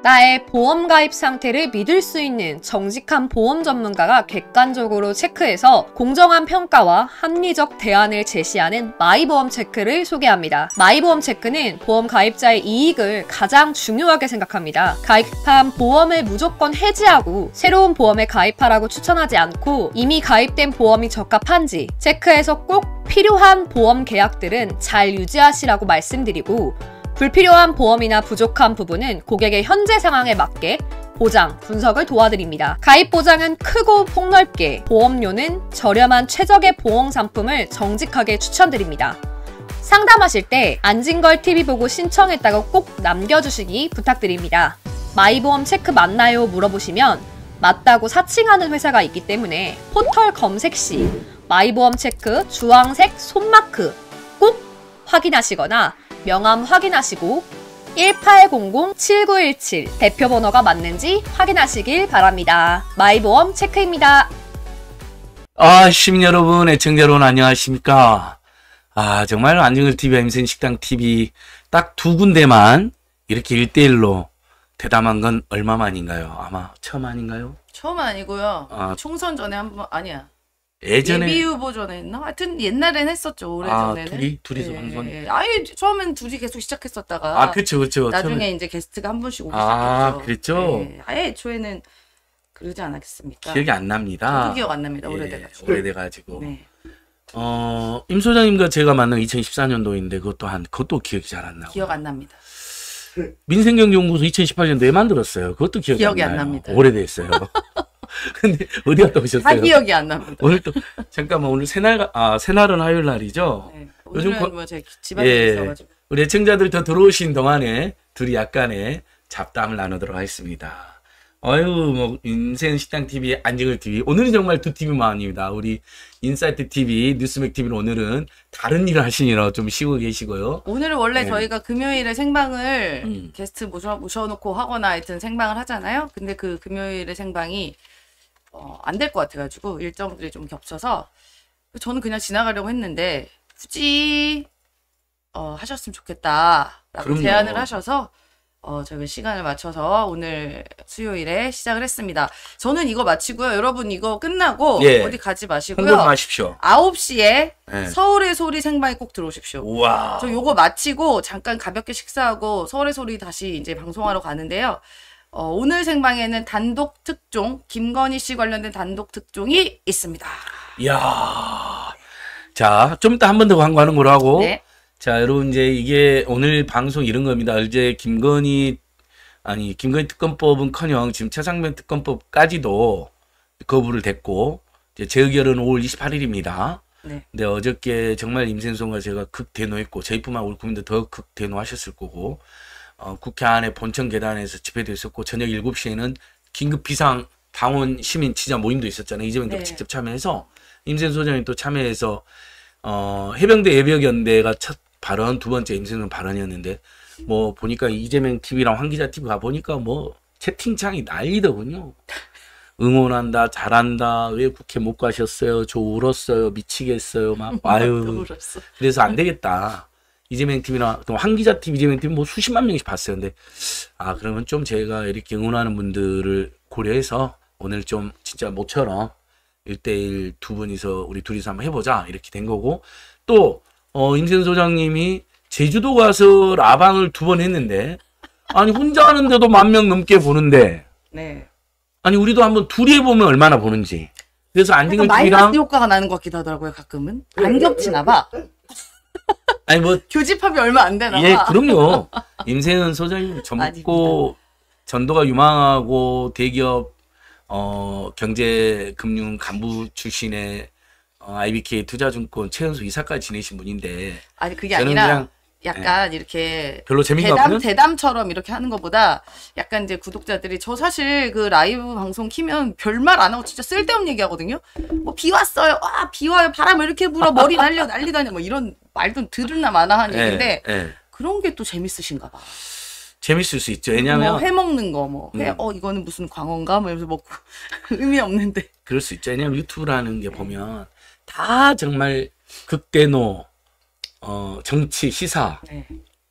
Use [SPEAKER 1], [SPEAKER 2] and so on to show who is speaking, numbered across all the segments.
[SPEAKER 1] 나의 보험 가입 상태를 믿을 수 있는 정직한 보험 전문가가 객관적으로 체크해서 공정한 평가와 합리적 대안을 제시하는 마이보험 체크를 소개합니다. 마이보험 체크는 보험 가입자의 이익을 가장 중요하게 생각합니다. 가입한 보험을 무조건 해지하고 새로운 보험에 가입하라고 추천하지 않고 이미 가입된 보험이 적합한지 체크해서 꼭 필요한 보험 계약들은 잘 유지하시라고 말씀드리고 불필요한 보험이나 부족한 부분은 고객의 현재 상황에 맞게 보장, 분석을 도와드립니다. 가입 보장은 크고 폭넓게, 보험료는 저렴한 최적의 보험 상품을 정직하게 추천드립니다. 상담하실 때 안진걸 TV 보고 신청했다고 꼭 남겨주시기 부탁드립니다. 마이보험 체크 맞나요? 물어보시면 맞다고 사칭하는 회사가 있기 때문에 포털 검색 시 마이보험 체크 주황색 손마크 꼭 확인하시거나 명함 확인하시고 1800-7917 대표 번호가 맞는지 확인하시길 바랍니다. 마이보험 체크입니다.
[SPEAKER 2] 아, 시민 여러분, 애청자 여러분 안녕하십니까? 아, 정말 안정을TV와 임센식당TV 딱 두 군데만 이렇게 일대일로 대담한 건 얼마만인가요? 아마 처음 아닌가요?
[SPEAKER 3] 처음 아니고요. 아, 총선 전에 한 번, 아니야. 예전에 예비 후보전에 했나? 하여튼 옛날엔 했었죠. 오래전에는. 아, 둘이
[SPEAKER 2] 둘이서 예, 방송. 예. 아예
[SPEAKER 3] 처음엔 둘이 계속 시작했었다가 아, 그렇죠. 그렇죠. 나중에 처음에... 이제 게스트가 한 분씩 오기 아, 시작했죠. 아, 그랬죠. 예. 예. 아예 초에는 그러지 않았겠습니까? 기억이 안 납니다. 기억 안 납니다. 예, 오래돼 가지고. 오래돼 가지고. 네.
[SPEAKER 2] 어, 임 소장님과 제가 만난 2014년도인데 그것도 한 그것도 기억이 잘
[SPEAKER 3] 안 나고. 기억 안 납니다.
[SPEAKER 2] 민생경제연구소 2018년도에 만들었어요. 그것도 기억이, 기억이 안, 안, 납니다. 오래됐어요. 근데 어디 갔다 오셨어요? 다 기억이 안 납니다. 오늘 또 잠깐만 오늘 새날 아 새날은 화요일 날이죠. 네,
[SPEAKER 3] 요즘 뭐제 집안에 예, 있어가지고
[SPEAKER 2] 우리 애청자들 이더 들어오신 동안에 둘이 약간의 잡담을 나누도록 하겠습니다. 어유 뭐 인생 식당 TV 안정을 TV 오늘은 정말 두 TV 마음입니다. 우리 인사이트 TV 뉴스맥 TV는 오늘은 다른 일을 하시느라 좀 쉬고 계시고요.
[SPEAKER 3] 오늘은 원래 네. 저희가 금요일에 생방을 음. 게스트 모셔 모셔놓고 하거나 하여튼 생방을 하잖아요. 근데 그 금요일에 생방이 어, 안 될 것 같아가지고 일정들이 좀 겹쳐서 저는 그냥 지나가려고 했는데 굳이 어, 하셨으면 좋겠다라고 그럼요. 제안을 하셔서 어, 저희 시간을 맞춰서 오늘 수요일에 시작을 했습니다. 저는 이거 마치고요. 여러분 이거 끝나고 예. 어디 가지 마시고요. 홍보 마십시오. 9시에 예. 서울의 소리 생방에 꼭 들어오십시오. 우와. 저이거 마치고 잠깐 가볍게 식사하고 서울의 소리 다시 이제 방송하러 가는데요. 어, 오늘 생방에는 단독 특종 김건희 씨 관련된 단독 특종이 있습니다.
[SPEAKER 2] 이야. 자, 좀 이따 한 번 더 광고하는 걸로 하고. 네. 자, 여러분 이제 이게 오늘 방송 이런 겁니다. 어제 김건희 아니 김건희 특검법은커녕 지금 최상면 특검법까지도 거부를 됐고 이제 재의결은 5월 28일입니다. 네. 근데 어저께 정말 임생송과 제가 극 대노했고 저희뿐만 울니민들더극 대노하셨을 거고 어, 국회 안에 본청 계단에서 집회도 있었고 저녁 7시에는 긴급 비상 당원 시민 지자 모임도 있었잖아요. 이재명 대표 네. 직접 참여해서 임세훈 소장이 또 참여해서 어, 해병대 예비역연대가 첫 발언, 두 번째 임세훈 발언이었는데 뭐 보니까 이재명 TV랑 황기자 TV 가 보니까 뭐 채팅창이 난리더군요. 응원한다, 잘한다, 왜 국회 못 가셨어요, 저 울었어요, 미치겠어요, 막, 아유. 그래서 안 되겠다. 이재명 팀이나 한 기자 팀, 이재명 팀 뭐 수십만 명씩 봤어요. 근데 아 그러면 좀 제가 이렇게 응원하는 분들을 고려해서 오늘 좀 진짜 모처럼 1대1 두 분이서 우리 둘이서 한번 해보자 이렇게 된 거고 또 어, 임세 소장님이 제주도 가서 라방을 두 번 했는데 아니 혼자 하는데도 만 명 넘게 보는데 네. 아니 우리도 한번 둘이 해보면 얼마나 보는지 그래서 안진걸 팀이랑 그러니까 마이너스
[SPEAKER 3] 효과가 나는 것 같기도 하더라고요 가끔은 안 네. 겹치나 봐 아니 뭐 교집합이 얼마 안 되나? 예, 그럼요.
[SPEAKER 2] 임세은 소장님 젊고 전도가 유망하고 대기업 어 경제 금융 간부 출신의 어, IBK 투자증권 최은수 이사까지 지내신 분인데 아니 그게 아니라 약간
[SPEAKER 3] 네. 이렇게 별로 재미가 대담, 대담처럼 이렇게 하는 것보다 약간 이제 구독자들이 저 사실 그 라이브 방송 키면 별말 안 하고 진짜 쓸데없는 얘기 하거든요. 뭐 비 왔어요. 와, 비 와요. 바람 을 이렇게 불어. 머리 날려 난리다니 뭐 이런 말도 들으나 마나 한 예, 얘기인데 네. 그런 게 또 재밌으신가 봐.
[SPEAKER 2] 재밌을 수 있죠. 왜냐면 뭐해
[SPEAKER 3] 먹는 거 뭐. 회, 음. 어 이거는 무슨 광어인가? 뭐 이러면서 먹고 의미 없는데.
[SPEAKER 2] 그럴 수 있죠. 왜냐면 유튜브라는 게 보면 다 정말 극대노 어, 정치, 시사 네.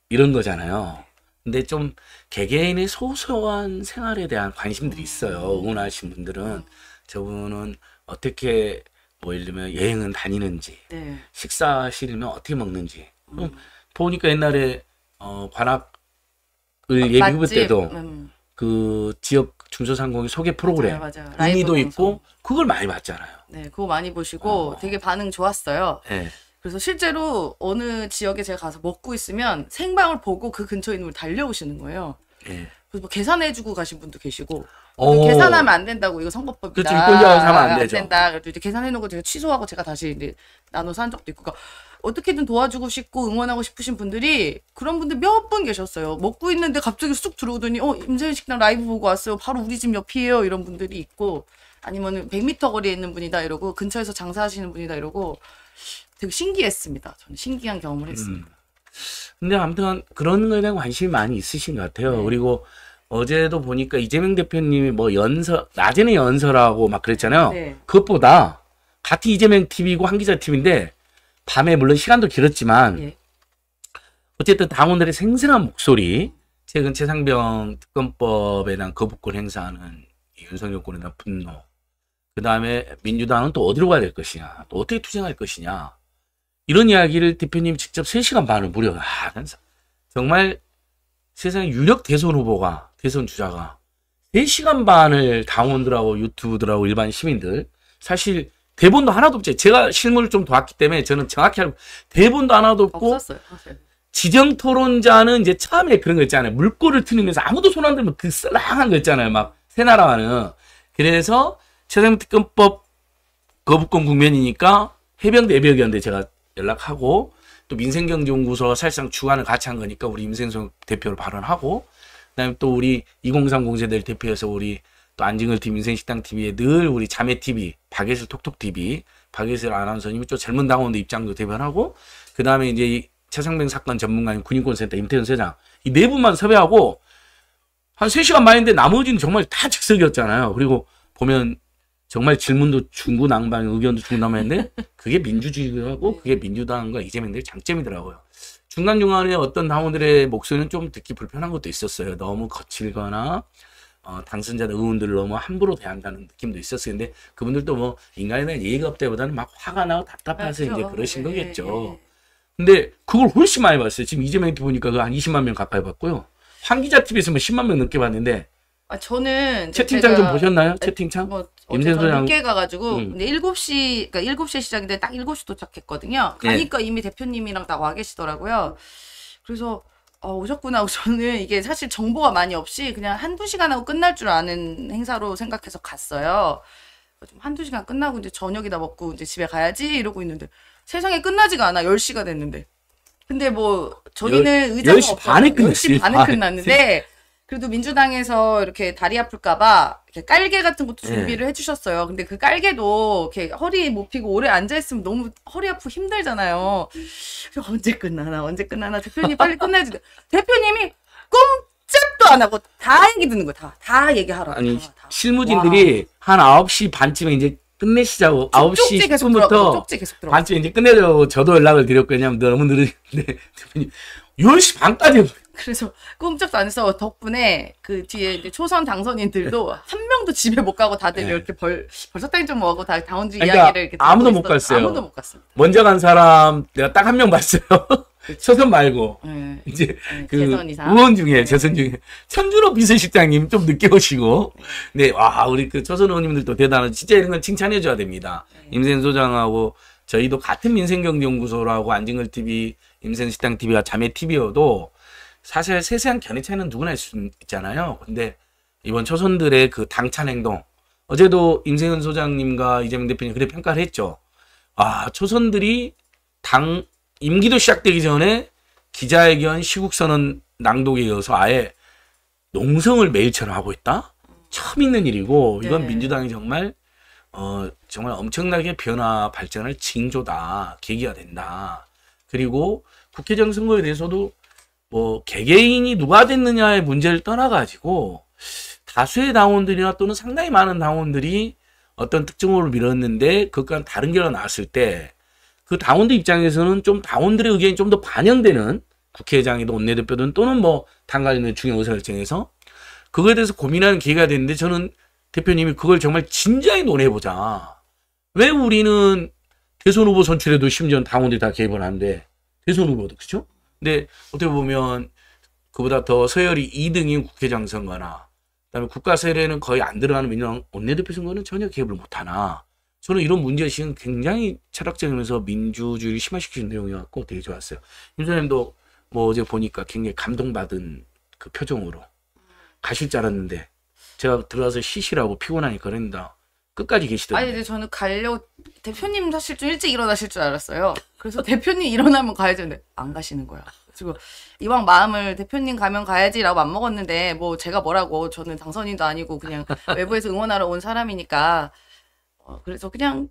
[SPEAKER 2] 이런 거잖아요. 근데 좀 개개인의 소소한 생활에 대한 관심들이 있어요. 음. 응원하신 분들은 저분은 어떻게 뭐 예를 들면 여행은 다니는지 네. 식사실이면 어떻게 먹는지 음, 음. 보니까 옛날에 어, 관악을 어, 예비부 때도 음. 그 지역 중소상공인 소개 프로그램 맞아도 있고 그걸 많이 봤잖아요.
[SPEAKER 3] 네, 그거 많이 보시고 어. 되게 반응 좋았어요. 네. 그래서 실제로 어느 지역에 제가 가서 먹고 있으면 생방을 보고 그 근처에 있는 분 달려오시는 거예요. 예. 그래서 뭐 계산해주고 가신 분도 계시고 어. 계산하면 안 된다고 이거 선거법이다. 그렇죠. 이꼴려면안 되죠. 된다. 그래도 이제 계산해놓은거 제가 취소하고 제가 다시 이제 나눠서 한 적도 있고 그러니까 어떻게든 도와주고 싶고 응원하고 싶으신 분들이 그런 분들 몇 분 계셨어요. 먹고 있는데 갑자기 쑥 들어오더니 어 임재현 식당 라이브 보고 왔어요. 바로 우리 집 옆이에요. 이런 분들이 있고 아니면은 100m 거리에 있는 분이다 이러고 근처에서 장사하시는 분이다 이러고 되게 신기했습니다. 저는 신기한 경험을 음. 했습니다. 음. 근데 아무튼
[SPEAKER 2] 그런 거에 대한 관심이 많이 있으신 것 같아요. 네. 그리고 어제도 보니까 이재명 대표님이 뭐 연설, 낮에는 연설하고 막 그랬잖아요. 네. 그것보다 같이 이재명 TV고 한 기자 TV인데 밤에 물론 시간도 길었지만 네. 어쨌든 당원들의 생생한 목소리, 최근 최상병 특검법에 대한 거부권 행사하는 윤석열 권에 대한 분노, 그 다음에 민주당은 또 어디로 가야 될 것이냐, 또 어떻게 투쟁할 것이냐, 이런 이야기를 대표님 직접 3시간 반을 무려 하면서 아, 정말 세상에 유력 대선 후보가 대선 주자가 3시간 반을 당원들하고 유튜브들하고 일반 시민들 사실 대본도 하나도 없지 제가 실물을 좀 도왔기 때문에 저는 정확히 알고 대본도 하나도 없고 지정 토론자는 이제 처음에 그런 거 있잖아요. 물꼬를 트으면서 아무도 손 안 들면 그 썰랑한 거 있잖아요. 막 새나라와는. 그래서 최상특검법 거부권 국면이니까 해병대 예비역이었는데 제가 연락하고 또 민생경제연구소 사실상 주관을 같이 한 거니까 우리 임생성 대표를 발언하고 그다음에 또 우리 2 0 3공세대를 대표해서 우리 또 안징을 팀 인생식당 TV에 늘 우리 자매 TV 박예슬 톡톡 TV 박예슬 아나운서님이 또 젊은 당원들 입장도 대변하고 그 다음에 이제 이 최상병 사건 전문가인 군인권센터 임태현 세장 이 네 분만 섭외하고 한 세시간 만인데 나머지는 정말 다 즉석이었잖아요. 그리고 보면 정말 질문도 중구난방, 의견도 중구난방인데 그게 민주주의하고 그게 민주당과 이재명들의 장점이더라고요. 중간 중간에 어떤 당원들의 목소리는 좀 듣기 불편한 것도 있었어요. 너무 거칠거나 어, 당선자들 의원들을 너무 함부로 대한다는 느낌도 있었어요. 근데 그분들도 뭐 인간에 대한 예의가 없다기보다는 막 화가
[SPEAKER 3] 나고 답답해서 맞죠. 이제 그렇죠.
[SPEAKER 2] 그러신 네, 거겠죠. 네. 근데 그걸 훨씬 많이 봤어요. 지금 이재명 대표 보니까 그 한 20만 명 가까이 봤고요. 황기자 TV에서 뭐 10만 명 넘게 봤는데
[SPEAKER 3] 아 저는 채팅창 좀
[SPEAKER 2] 보셨나요? 채팅창? 뭐임선 늦게 가가지고 음. 근데
[SPEAKER 3] 7시 그러니까 7시에 시작인데 딱 7시 도착했거든요. 네. 가니까 네. 이미 대표님이랑 다 와 계시더라고요. 그래서 어, 오셨구나. 저는 이게 사실 정보가 많이 없이 그냥 한두 시간 하고 끝날 줄 아는 행사로 생각해서 갔어요. 좀 한두 시간 끝나고 이제 저녁이다 먹고 이제 집에 가야지 이러고 있는데 세상에 끝나지가 않아. 10시가 됐는데. 근데 뭐저희는 의자가 10시 없어요. 반에 끝났어 10시 반에 아, 끝났는데 네. 그래도 민주당에서 이렇게 다리 아플까봐 이렇게 깔개 같은 것도 네. 준비를 네. 해주셨어요. 근데 그 깔개도 이렇게 허리 못 피고 오래 앉아있으면 너무 허리 아프고 힘들잖아요. 언제 끝나나, 언제 끝나나. 대표님 빨리 끝내야지. 대표님이 꼼짝도 안 하고 다 얘기 듣는 거야. 다, 다 얘기하라.
[SPEAKER 2] 아니, 다, 다. 실무진들이 와. 한 9시 반쯤에 이제 끝내시자고 9시 10분부터 반쯤에 이제 끝내려고 저도 연락을 드렸거든요면 너무 늦은데 네, 대표님 10시 반까지
[SPEAKER 3] 그래서 꿈쩍도 안 해서 덕분에 그 뒤에 초선 당선인들도 네. 한 명도 집에 못 가고 다들 네. 이렇게 벌 벌써탕 좀 먹고 다 다운주 그러니까 이야기를 이렇게 아무도 못 갔어요. 아무도 못 갔어요.
[SPEAKER 2] 먼저 간 사람 내가 딱 한 명 봤어요. 그렇죠. 초선 말고 네. 이제 네.
[SPEAKER 3] 그 의원
[SPEAKER 2] 중에 재선 중에 천준호 비서실장님 좀 늦게 오시고 네 와 우리 그 초선 의원님들도 대단한 진짜 이런 건 칭찬해 줘야 됩니다. 네. 임생 소장하고 저희도 같은 민생경제연구소라고 안진걸 TV, 임센식당 TV가 자매 TV여도 사실 세세한 견해 차이는 누구나 할 수 있잖아요. 근데 이번 초선들의 그 당찬 행동 어제도 임세현 소장님과 이재명 대표님 그래 평가를 했죠. 아 초선들이 당 임기도 시작되기 전에 기자회견 시국선언 낭독에 이어서 아예 농성을 매일처럼 하고 있다? 처음 있는 일이고 이건 네. 민주당이 정말 어 정말 엄청나게 변화 발전을 징조다 계기가 된다. 그리고 국회의장 선거에 대해서도 뭐 개개인이 누가 됐느냐의 문제를 떠나가지고 다수의 당원들이나 또는 상당히 많은 당원들이 어떤 특정으로 밀었는데 그것과는 다른 결과 가 나왔을 때 그 당원들 입장에서는 좀 당원들의 의견이 좀 더 반영되는 국회의장이든 원내대표든 또는 뭐 당가에 있는 중요 의사결정해서 그거에 대해서 고민하는 기회가 됐는데 저는 대표님이 그걸 정말 진지하게 논해보자. 왜 우리는 대선 후보 선출에도 심지어 당원들이 다 개입을 하는데 대선 후보도 그렇죠? 근데 어떻게 보면 그보다 더 서열이 2등인 국회장 선거나 그다음에 국가 세례는 거의 안 들어가는 민주당 원내대표 선거는 전혀 개입을 못하나 저는 이런 문제의식은 굉장히 철학적이면서 민주주의를 심화시키는 내용이었고 되게 좋았어요. 임선생님도 뭐 어제 보니까 굉장히 감동받은 그 표정으로 가실 줄 알았는데 제가 들어가서 쉬시라고 피곤하니까 그랬는데 끝까지 계시더라고요. 아니 근데
[SPEAKER 3] 저는 가려고 대표님 사실 좀 일찍 일어나실 줄 알았어요. 그래서 대표님 일어나면 가야지 근데 안 가시는 거야. 지금 이왕 마음을 대표님 가면 가야지라고 안 먹었는데 뭐 제가 뭐라고 저는 당선인도 아니고 그냥 외부에서 응원하러 온 사람이니까 어, 그래서 그냥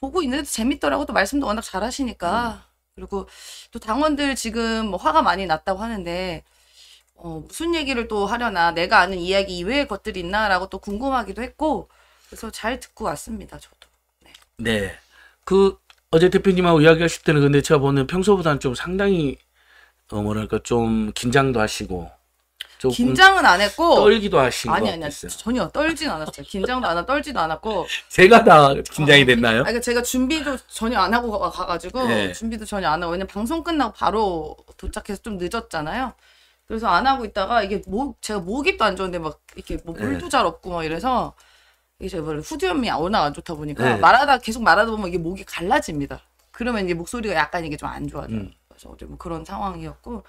[SPEAKER 3] 보고 있는데도 재밌더라고 또 말씀도 워낙 잘하시니까 음. 그리고 또 당원들 지금 뭐 화가 많이 났다고 하는데 어, 무슨 얘기를 또 하려나 내가 아는 이야기 이외의 것들이 있나라고 또 궁금하기도 했고 그래서 잘 듣고 왔습니다 저도
[SPEAKER 2] 네, 네. 그 어제 대표님하고 이야기하실 때는 근데 제가 보는 평소보다는 좀 상당히 어 뭐랄까 좀 긴장도 하시고 긴장은
[SPEAKER 3] 안 했고 떨기도
[SPEAKER 2] 하신 아니 아니
[SPEAKER 3] 전혀 떨진 않았어요. 긴장도 안 하고 떨지도 않았고
[SPEAKER 2] 제가 다 긴장이 아, 아, 됐나요? 아, 그러니까
[SPEAKER 3] 제가 준비도 전혀 안 하고 가, 가지고 네. 준비도 전혀 안 하고 왜냐면 방송 끝나고 바로 도착해서 좀 늦었잖아요. 그래서 안 하고 있다가 이게 목 제가 목이 또안 좋은데 막 이렇게 뭐 물도 네. 잘 없고 막 이래서 이제뭐 후두염이 워낙 안 좋다 보니까 네. 말하다 계속 말하다 보면 이게 목이 갈라집니다. 그러면 이제 목소리가 약간 이게 좀 안좋아져 음. 그래서 어제 뭐 그런 상황이었고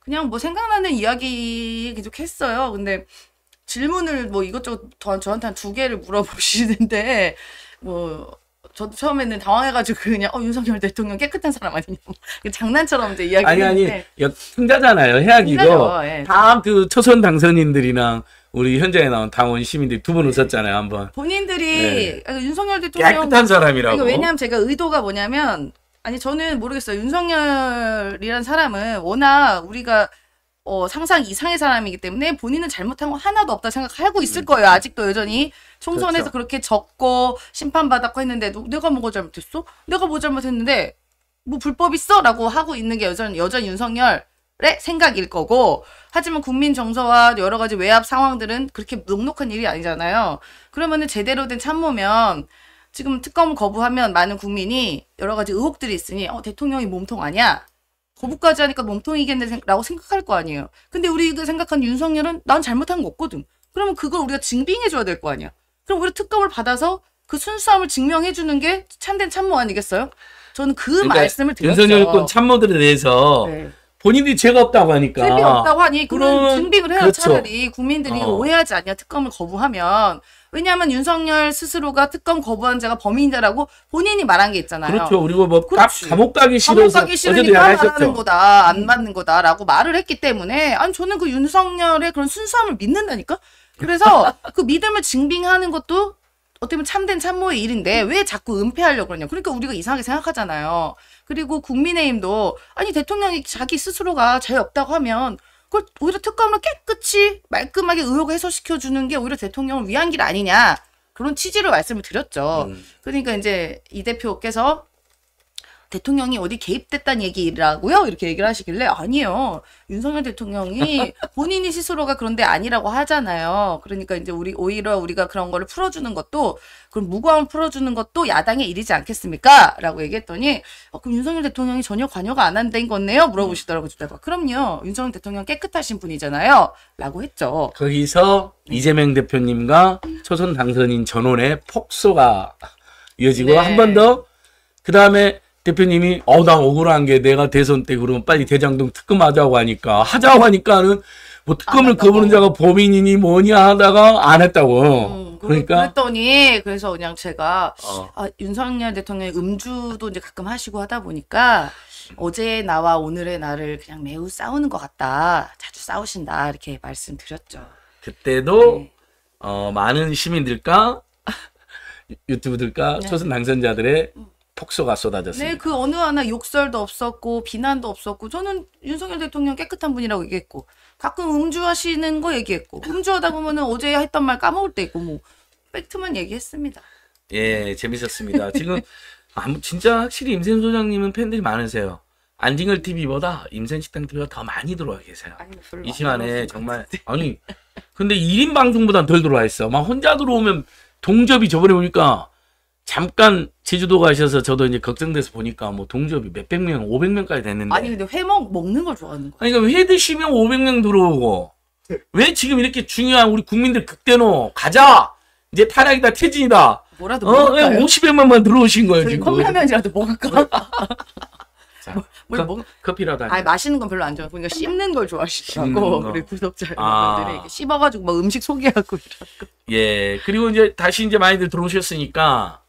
[SPEAKER 3] 그냥 뭐 생각나는 이야기 계속 했어요. 근데 질문을 뭐 이것저것 더 저한테 한 두 개를 물어보시는데 뭐 저도 처음에는 당황해가지고 그냥 어 윤석열 대통령 깨끗한 사람 아니냐고 장난처럼 이제 이야기했는데 아니
[SPEAKER 2] 아 승자잖아요 해악이고 예. 다그 초선 당선인들이랑 우리 현장에 나온 당원 시민들이 두번 네. 웃었잖아요 한번.
[SPEAKER 3] 본인들이 네. 아, 그 윤석열 대통령 깨끗한 사람이라고. 그러 왜냐하면 제가 의도가 뭐냐면 아니 저는 모르겠어요 윤석열이란 사람은 워낙 우리가 어, 상상 이상의 사람이기 때문에 본인은 잘못한 거 하나도 없다 생각하고 음. 있을 거예요. 아직도 여전히 총선에서 그렇죠. 그렇게 적고 심판받았고 했는데도 내가 뭐가 잘못했어? 내가 뭐 잘못했는데 뭐 불법 있어? 라고 하고 있는 게 여전, 여전 히 윤석열 의 생각일 거고 하지만 국민 정서와 여러 가지 외압 상황들은 그렇게 넉넉한 일이 아니잖아요. 그러면은 제대로 된 참모면 지금 특검을 거부하면 많은 국민이 여러 가지 의혹들이 있으니 어 대통령이 몸통 아니야? 거부까지 하니까 몸통이겠네라고 생각할 거 아니에요. 근데 우리가 생각한 윤석열은 난 잘못한 거 없거든. 그러면 그걸 우리가 증빙해 줘야 될 거 아니야. 그럼 우리 특검을 받아서 그 순수함을 증명해 주는 게 참된 참모 아니겠어요? 저는 그 그러니까 말씀을 드렸죠. 윤석열 군
[SPEAKER 2] 참모들에 대해서 네. 본인이 죄가 없다고 하니까. 틀이 없다고
[SPEAKER 3] 하니 그런 증빙을 해야 그렇죠. 차라리 국민들이 어. 오해하지 않냐 특검을 거부하면. 왜냐하면 윤석열 스스로가 특검 거부한 자가 범인이라고 본인이 말한 게 있잖아요. 그렇죠. 그리고
[SPEAKER 2] 뭐그 감옥 가기 싫어서 감옥 가기 싫으니까 하는
[SPEAKER 3] 거다. 안 맞는 거다라고 말을 했기 때문에 아니 저는 그 윤석열의 그런 순수함을 믿는다니까. 그래서 그 믿음을 증빙하는 것도 어떻게 보면 참된 참모의 일인데 왜 자꾸 은폐하려고 그러냐. 그러니까 우리가 이상하게 생각하잖아요. 그리고 국민의힘도 아니 대통령이 자기 스스로가 자유 없다고 하면 그걸 오히려 특검으로 깨끗이 말끔하게 의혹을 해소시켜 주는 게 오히려 대통령을 위한 길 아니냐 그런 취지로 말씀을 드렸죠. 음. 그러니까 이제 이 대표께서 대통령이 어디 개입됐다는 얘기라고요? 이렇게 얘기를 하시길래 아니에요. 윤석열 대통령이 본인이 스스로가 그런데 아니라고 하잖아요. 그러니까 이제 우리 오히려 우리가 그런 거를 풀어주는 것도 그럼 무고함을 풀어주는 것도 야당의 일이지 않겠습니까? 라고 얘기했더니 어, 그럼 윤석열 대통령이 전혀 관여가 안 한된 건네요? 물어보시더라고요. 제가 그럼요. 윤석열 대통령 깨끗하신 분이잖아요. 라고 했죠.
[SPEAKER 2] 거기서 이재명 대표님과 초선 당선인 전원의 폭소가 이어지고 네. 한번 더 그 다음에 대표님이 어나 억울한 게 내가 대선 때 그러면 빨리 대장동 특검하자고 하니까 하자고 하니까는 뭐 특검을 거부는 자가 범인이니 뭐니 하다가 안 했다고. 음,
[SPEAKER 3] 그러니까 그랬더니 그래서 그냥 제가 어. 아, 윤석열 대통령이 음주도 이제 가끔 하시고 하다 보니까 어제의 나와 오늘의 나를 그냥 매우 싸우는 것 같다. 자주 싸우신다 이렇게 말씀드렸죠.
[SPEAKER 2] 그때도 네. 어, 많은 시민들과 유튜브들과 네. 초선 당선자들의 음. 폭소가 쏟아졌습니다.
[SPEAKER 3] 네, 그 어느 하나 욕설도 없었고 비난도 없었고 저는 윤석열 대통령 깨끗한 분이라고 얘기했고 가끔 음주하시는 거 얘기했고 음주하다 보면은 어제 했던 말 까먹을 때 있고 뭐 팩트만 얘기했습니다.
[SPEAKER 2] 예, 재밌었습니다. 지금 아무 진짜 확실히 임센 소장님은 팬들이 많으세요. 안징을 TV보다 임센식당 TV가 더 많이 들어와 계세요. 이 시간에 정말 아니 근데 1인 방송보단 덜 들어와 있어. 막 혼자 들어오면 동접이 저번에 보니까 잠깐 제주도 가셔서 저도 이제 걱정돼서 보니까 뭐 동접이 몇백 명, 오백 명까지 됐는데. 아니
[SPEAKER 3] 근데 회 먹, 먹는 걸 좋아하는 거야.
[SPEAKER 2] 아니 그러니까 회 드시면 오백 명 들어오고 왜 지금 이렇게 중요한 우리 국민들 극대노 가자 이제 타락이다 퇴진이다.
[SPEAKER 3] 뭐라도 어, 먹을까요?
[SPEAKER 2] 50회만만 들어오신 거예요 지금.
[SPEAKER 3] 컵라면이라도 그러니까 먹을까?
[SPEAKER 2] 자, 뭘 뭐, 먹... 뭐, 커피라도 아니
[SPEAKER 3] 마시는 건 별로 안 좋아하고 그러니까 씹는 걸 좋아하시더라고 우리 구독자 분들이 아. 씹어가지고 막 음식 소개하고 이러고
[SPEAKER 2] 예 그리고 이제 다시 이제 많이들 들어오셨으니까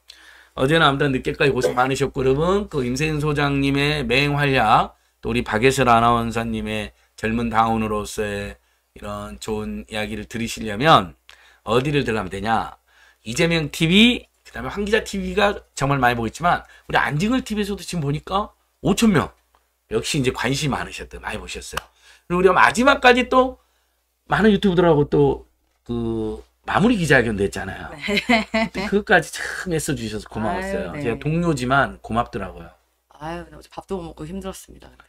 [SPEAKER 2] 어제는 아무튼 늦게까지 고생 많으셨고 여러분 그 임세인 소장님의 맹활약 또 우리 박예슬 아나운서님의 젊은 다운으로서의 이런 좋은 이야기를 들으시려면 어디를 들으면 되냐 이재명 TV 그 다음에 황기자 TV가 정말 많이 보겠지만 우리 안징을 TV에서도 지금 보니까 5천 명 역시 이제 관심이 많으셨던 많이 보셨어요 그리고 우리가 마지막까지 또 많은 유튜브들하고 또그 마무리 기자회견도 했잖아요. 네. 그것까지 참 애써주셔서 고마웠어요. 아유, 네. 제가 동료지만 고맙더라고요.
[SPEAKER 3] 아유, 근 어제 밥도 못 먹고 힘들었습니다. 근데,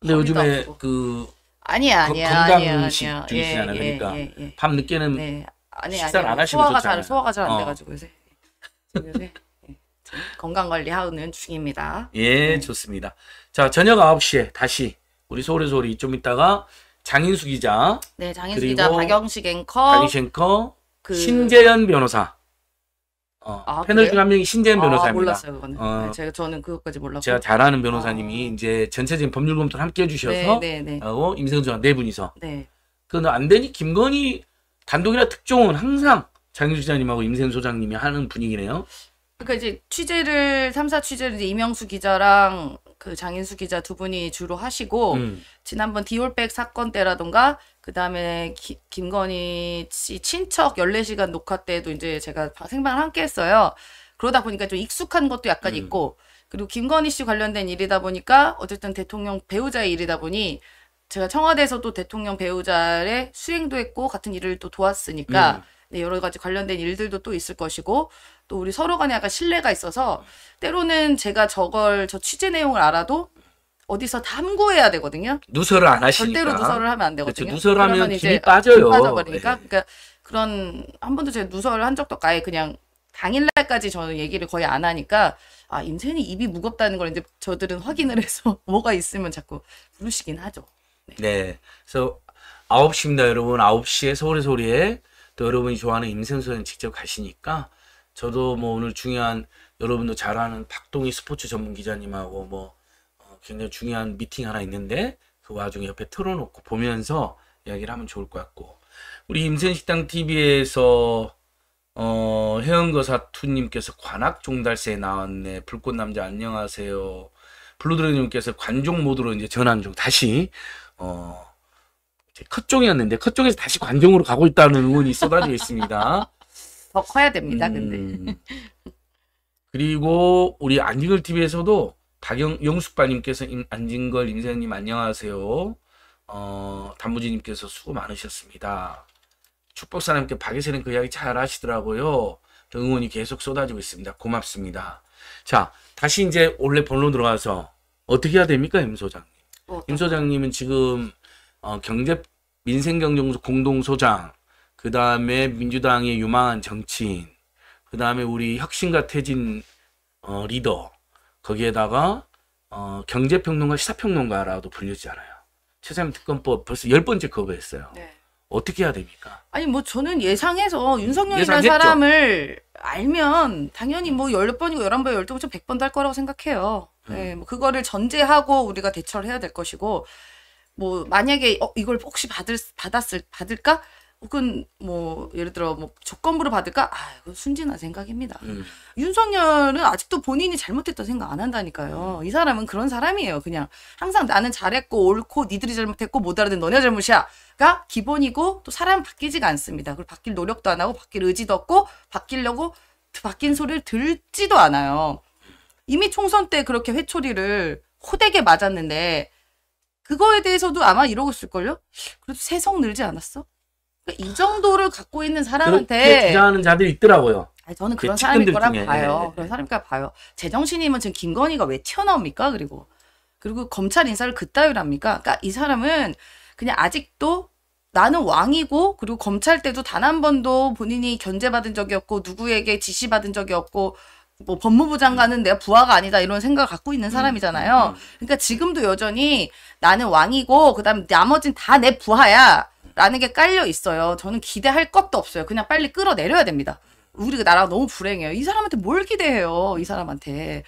[SPEAKER 2] 근데 요즘에 그
[SPEAKER 3] 아니야, 아니야, 건강식 아니야, 아니야. 중이시잖아요. 예, 그러니까 예,
[SPEAKER 2] 예, 밤 늦게는 네. 아니, 식사를 아니, 안 하시면 소화가 잘, 소화가 잘안 어. 돼가지고 요새, 요새
[SPEAKER 3] 예. 건강 관리하는 중입니다.
[SPEAKER 2] 예, 네. 좋습니다. 자, 저녁 9시에 다시 우리 소울 소리 좀 있다가 장인수 기자.
[SPEAKER 3] 네, 장인수 기자, 박영식 앵커. 박영식 앵커. 그... 신재현
[SPEAKER 2] 변호사. 어, 아, 패널 중 한 명이 신재현 아, 변호사입니다. 아, 몰랐어요, 그거는. 어, 네, 제가
[SPEAKER 3] 저는 그것까지 몰랐고. 제가 잘
[SPEAKER 2] 아는 변호사님이 아. 이제 전체적인 법률 검토를 함께 해주셔서 네, 네, 어, 네. 임성주와 네 분이서. 네. 그건 안 되니 김건희 단독이나 특종은 항상 장윤 주 기자님하고 임생 소장님이 하는 분위기네요.
[SPEAKER 3] 그러니까 이제 취재를 삼사 취재를 이제 이명수 기자랑 그 장인수 기자 두 분이 주로 하시고 음. 지난번 디올백 사건 때라던가 그 다음에 김건희 씨 친척 14시간 녹화 때도 이제 제가 생방을 함께 했어요. 그러다 보니까 좀 익숙한 것도 약간 음. 있고, 그리고 김건희 씨 관련된 일이다 보니까 어쨌든 대통령 배우자의 일이다 보니 제가 청와대에서도 대통령 배우자의 수행도 했고 같은 일을 또 도왔으니까 음. 네, 여러 가지 관련된 일들도 또 있을 것이고 또 우리 서로 간에 약간 신뢰가 있어서 음. 때로는 제가 저걸 저 취재 내용을 알아도 어디서 탐구해야 되거든요.
[SPEAKER 2] 누설을 안 하시니까. 절대로 누설을 하면 안 되거든요. 그렇죠. 누설하면 이제 빠져요. 빠져버리니까. 네.
[SPEAKER 3] 그러니까 그런 한 번도 제가 누설을 한 적도 아예 그냥 당일날까지 저는 얘기를 거의 안 하니까 아 인생이 입이 무겁다는 걸 이제 저들은 확인을 해서 뭐가 있으면 자꾸 부르시긴 하죠.
[SPEAKER 2] 네. 네. 그래서 9시입니다, 여러분. 9시에 서울의 소리에 또 여러분이 좋아하는 임생소연 직접 가시니까 저도 뭐 오늘 중요한 여러분도 잘 아는 박동희 스포츠 전문 기자님하고 뭐 굉장히 중요한 미팅 하나 있는데 그 와중에 옆에 틀어놓고 보면서 이야기를 하면 좋을 것 같고 우리 임센식당 TV에서 어, 회원거사투님께서 관악 종달새 나왔네. 불꽃남자 안녕하세요. 블루드래님께서 관종 모드로 이제 전환 중 다시 어, 컷 종이었는데 컷 종에서 다시 관종으로 가고 있다는 의원이 쏟아져 있습니다.
[SPEAKER 3] 더 커야 됩니다. 음, 근데
[SPEAKER 2] 그리고 우리 안디글 TV에서도 박영 영숙발님께서 안진걸 인세현님 안녕하세요. 어, 단무지님께서 수고 많으셨습니다. 축복사님께 박예슬은 그 이야기 잘 하시더라고요. 응원이 계속 쏟아지고 있습니다. 고맙습니다. 자, 다시 이제 원래 본론 들어가서 어떻게 해야 됩니까, 임 소장님? 어, 임 소장님은 지금 어, 경제 민생경제공 공동소장, 그 다음에 민주당의 유망한 정치인, 그 다음에 우리 혁신과 태진 어, 리더, 거기에다가 어, 경제평론가 시사평론가라도 불리지않아요 최상임 특검법 벌써 열 번째 거부했어요. 네. 어떻게 해야 됩니까?
[SPEAKER 3] 아니 뭐 저는 예상해서 윤석열이라는 사람을 알면 당연히 뭐열 번이고 열한 번, 열두 번백 번도 할 거라고 생각해요. 음. 네, 뭐 그거를 전제하고 우리가 대처를 해야 될 것이고 뭐 만약에 어 이걸 혹시 받을 받았을 받을까? 혹은 뭐 예를 들어 뭐조건부를 받을까? 아, 이거 순진한 생각입니다. 음. 윤석열은 아직도 본인이 잘못했다 생각 안 한다니까요. 이 사람은 그런 사람이에요. 그냥 항상 나는 잘했고 옳고 니들이 잘못했고 못 알아듣는 너네 잘못이야가 기본이고 또 사람 바뀌지가 않습니다. 그리고 바뀔 노력도 안 하고 바뀔 의지도 없고 바뀌려고 바뀐 소리를 들지도 않아요. 이미 총선 때 그렇게 회초리를 호되게 맞았는데 그거에 대해서도 아마 이러고 있을걸요? 그래도 세성 늘지 않았어? 그러니까 이 정도를 갖고 있는 사람한테 주장하는
[SPEAKER 2] 자들이 있더라고요.
[SPEAKER 3] 아니, 저는 그 그런 사람일 거라 중에. 봐요. 네, 그런 사람일 거 봐요. 제정신이면 지금 김건희가 왜 튀어나옵니까? 그리고 그리고 검찰 인사를 그따위로 니까 그러니까 이 사람은 그냥 아직도 나는 왕이고 그리고 검찰 때도 단 한 번도 본인이 견제받은 적이 없고 누구에게 지시받은 적이 없고 뭐 법무부 장관은 내가 부하가 아니다 이런 생각을 갖고 있는 음, 사람이잖아요. 음, 음. 그러니까 지금도 여전히 나는 왕이고 그다음 나머진 다 내 부하야. 라는 게 깔려 있어요. 저는 기대할 것도 없어요. 그냥 빨리 끌어내려야 됩니다. 우리 나라가 너무 불행해요. 이 사람한테 뭘 기대해요. 이 사람한테.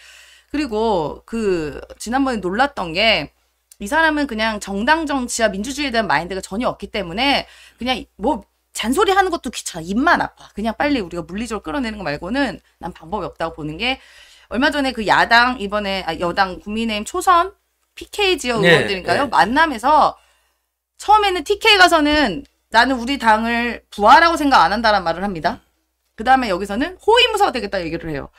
[SPEAKER 3] 그리고 그 지난번에 놀랐던 게 이 사람은 그냥 정당 정치와 민주주의에 대한 마인드가 전혀 없기 때문에 그냥 뭐 잔소리 하는 것도 귀찮아. 입만 아파. 그냥 빨리 우리가 물리적으로 끌어내는 거 말고는 난 방법이 없다고 보는 게 얼마 전에 그 야당 이번에 아, 여당 국민의힘 초선 PK 지역 네, 의원들인가요? 네, 네. 만남에서 처음에는 TK 가서는 나는 우리 당을 부하라고 생각 안 한다란 말을 합니다. 그 다음에 여기서는 호위무사가 되겠다 얘기를 해요.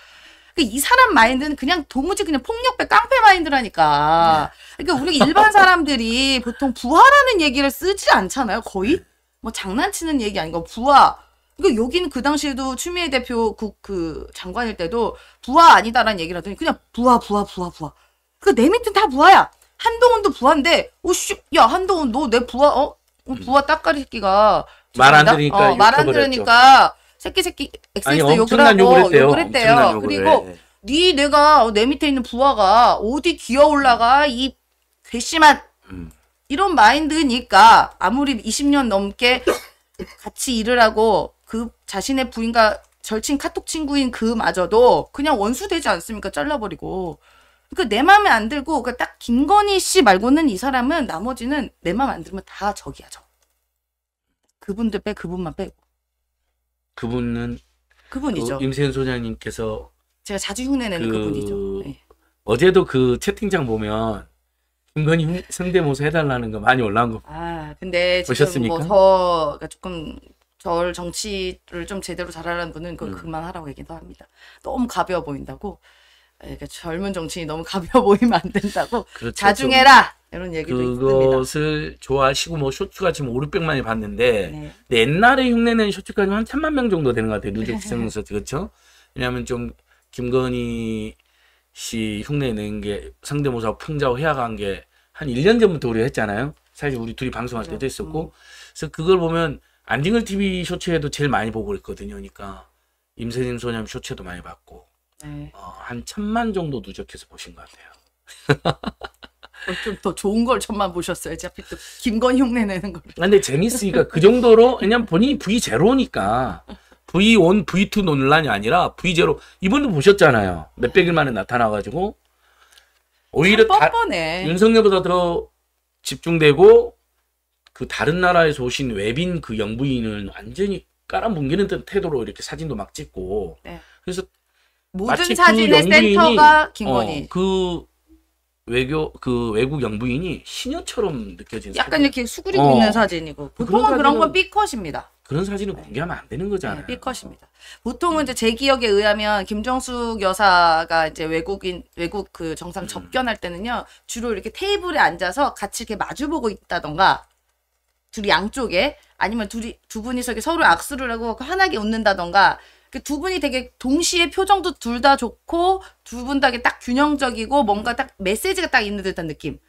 [SPEAKER 3] 그러니까 이 사람 마인드는 그냥 도무지 그냥 폭력배 깡패 마인드라니까. 그러니까 우리 일반 사람들이 보통 부하라는 얘기를 쓰지 않잖아요. 거의 뭐 장난치는 얘기 아닌가 부하. 그러니까 여기는 그 당시에도 추미애 대표 그, 그 장관일 때도 부하 아니다라는 얘기를 하더니 그냥 부하 부하 부하 부하. 그내 그러니까 밑은 다 부하야. 한동훈도 부하인데 오씨 어, 야 한동훈 너 내 부하 어? 어 음. 부하 딱가리 새끼가 말 안 들으니까 어, 말안 들으니까 새끼 새끼 엑스에스 욕을 하고 욕을 했대요. 욕을 했대요. 욕을 그리고 해. 네 내가 어, 내 밑에 있는 부하가 어디 기어 올라가 이 괘씸한 음. 이런 마인드니까 아무리 20년 넘게 같이 일을 하고 그 자신의 부인과 절친 카톡 친구인 그마저도 그냥 원수 되지 않습니까? 잘라버리고 그내 마음에 안 들고 그러니까 딱 김건희 씨 말고는 이 사람은 나머지는 내 마음 안 들면 다 적이야 적. 그분들 빼 그분만 빼고.
[SPEAKER 2] 그분은 그분이죠. 그 어, 임세현 소장님께서
[SPEAKER 3] 제가 자주 흉내내는 그... 분이죠
[SPEAKER 2] 네. 어제도 그 채팅장 보면 김건희 성대모사 해달라는 거 많이 올라온 거.
[SPEAKER 3] 아 근데 뭐 보셨습니까? 뭐저 조금 절 정치를 좀 제대로 잘하라는 분은 그 음. 그만하라고 얘기도 합니다. 너무 가벼워 보인다고. 그러니까 젊은 정치인이 너무 가벼워 보이면 안 된다고 그렇죠, 자중해라 이런 얘기도 그것을
[SPEAKER 2] 있습니다. 좋아하시고 뭐 쇼츠가 지금 5, 600만이 봤는데 네. 옛날에 흉내낸 쇼츠가 한1 0 0 0만명 정도 되는 것 같아요. 누적 시청 쇼츠 그렇죠? 왜냐하면 좀 김건희 씨 흉내낸 게 상대모사 풍자와 해악한 게한 1년 전부터 우리가 했잖아요. 사실 우리 둘이 방송할 때도 그렇죠. 했었고 음. 그래서 그걸 보면 안징글 TV 쇼츠에도 제일 많이 보고 있거든요. 그러니까 임세진 소녀 쇼츠도 많이 봤고 네. 어, 한 천만 정도 누적해서 보신 것 같아요.
[SPEAKER 3] 어, 좀더 좋은 걸 천만 보셨어야지. 하필 또 김건 흉내 내는 걸.
[SPEAKER 2] 아, 근데 재밌으니까 그 정도로 왜냐면 본인이 V 제니까 V1, V2 논란이 아니라 V 제 이분도 보셨잖아요. 몇백일 만에 나타나가지고 오히려 다, 윤석열보다 더 집중되고 그 다른 나라에서 오신 외빈 그 영부인을 완전히 깔아뭉개는 듯 태도로 이렇게 사진도 막 찍고 네. 그래서 모든 그 사진의 그 센터가 김건희. 어, 그 외교 그 외국 영부인이 신녀처럼 느껴지는 약간 사진. 이렇게 수그리고 어. 있는
[SPEAKER 3] 사진이고 보통은 그 그런, 건 B컷입니다.
[SPEAKER 2] 그런 사진은 공개하면 안 되는 거잖아요.
[SPEAKER 3] 네, B컷입니다. 보통은 이제 제 기억에 의하면 김정숙 여사가 이제 외국인 외국 그 정상 음. 접견할 때는요 주로 이렇게 테이블에 앉아서 같이 이렇게 마주보고 있다던가 둘이 양쪽에 아니면 둘이 두 분이서 이렇게 서로 악수를 하고 그 환하게 웃는다던가 그두 분이 되게 동시에 표정도 둘 다 좋고 두 분다딱 균형적이고 뭔가 딱 메시지가 딱 있는 듯한 느낌.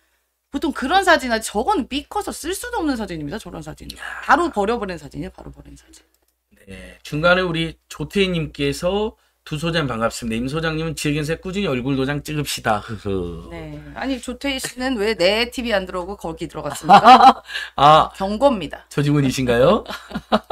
[SPEAKER 3] 보통 그런 사진은 저건 삐커서 쓸 수도 없는 사진입니다. 저런 사진. 바로 버려버린 사진이에요. 바로 버린 사진.
[SPEAKER 2] 네. 중간에 우리 조태희님께서 두 소장 반갑습니다. 임 소장님은 질긴인 꾸준히 얼굴 도장 찍읍시다.
[SPEAKER 3] 네. 아니 조태희 씨는 왜 내 TV 안 들어오고 거기 들어갔습니까?
[SPEAKER 2] 아
[SPEAKER 3] 경고입니다.
[SPEAKER 2] 저 직원이신가요?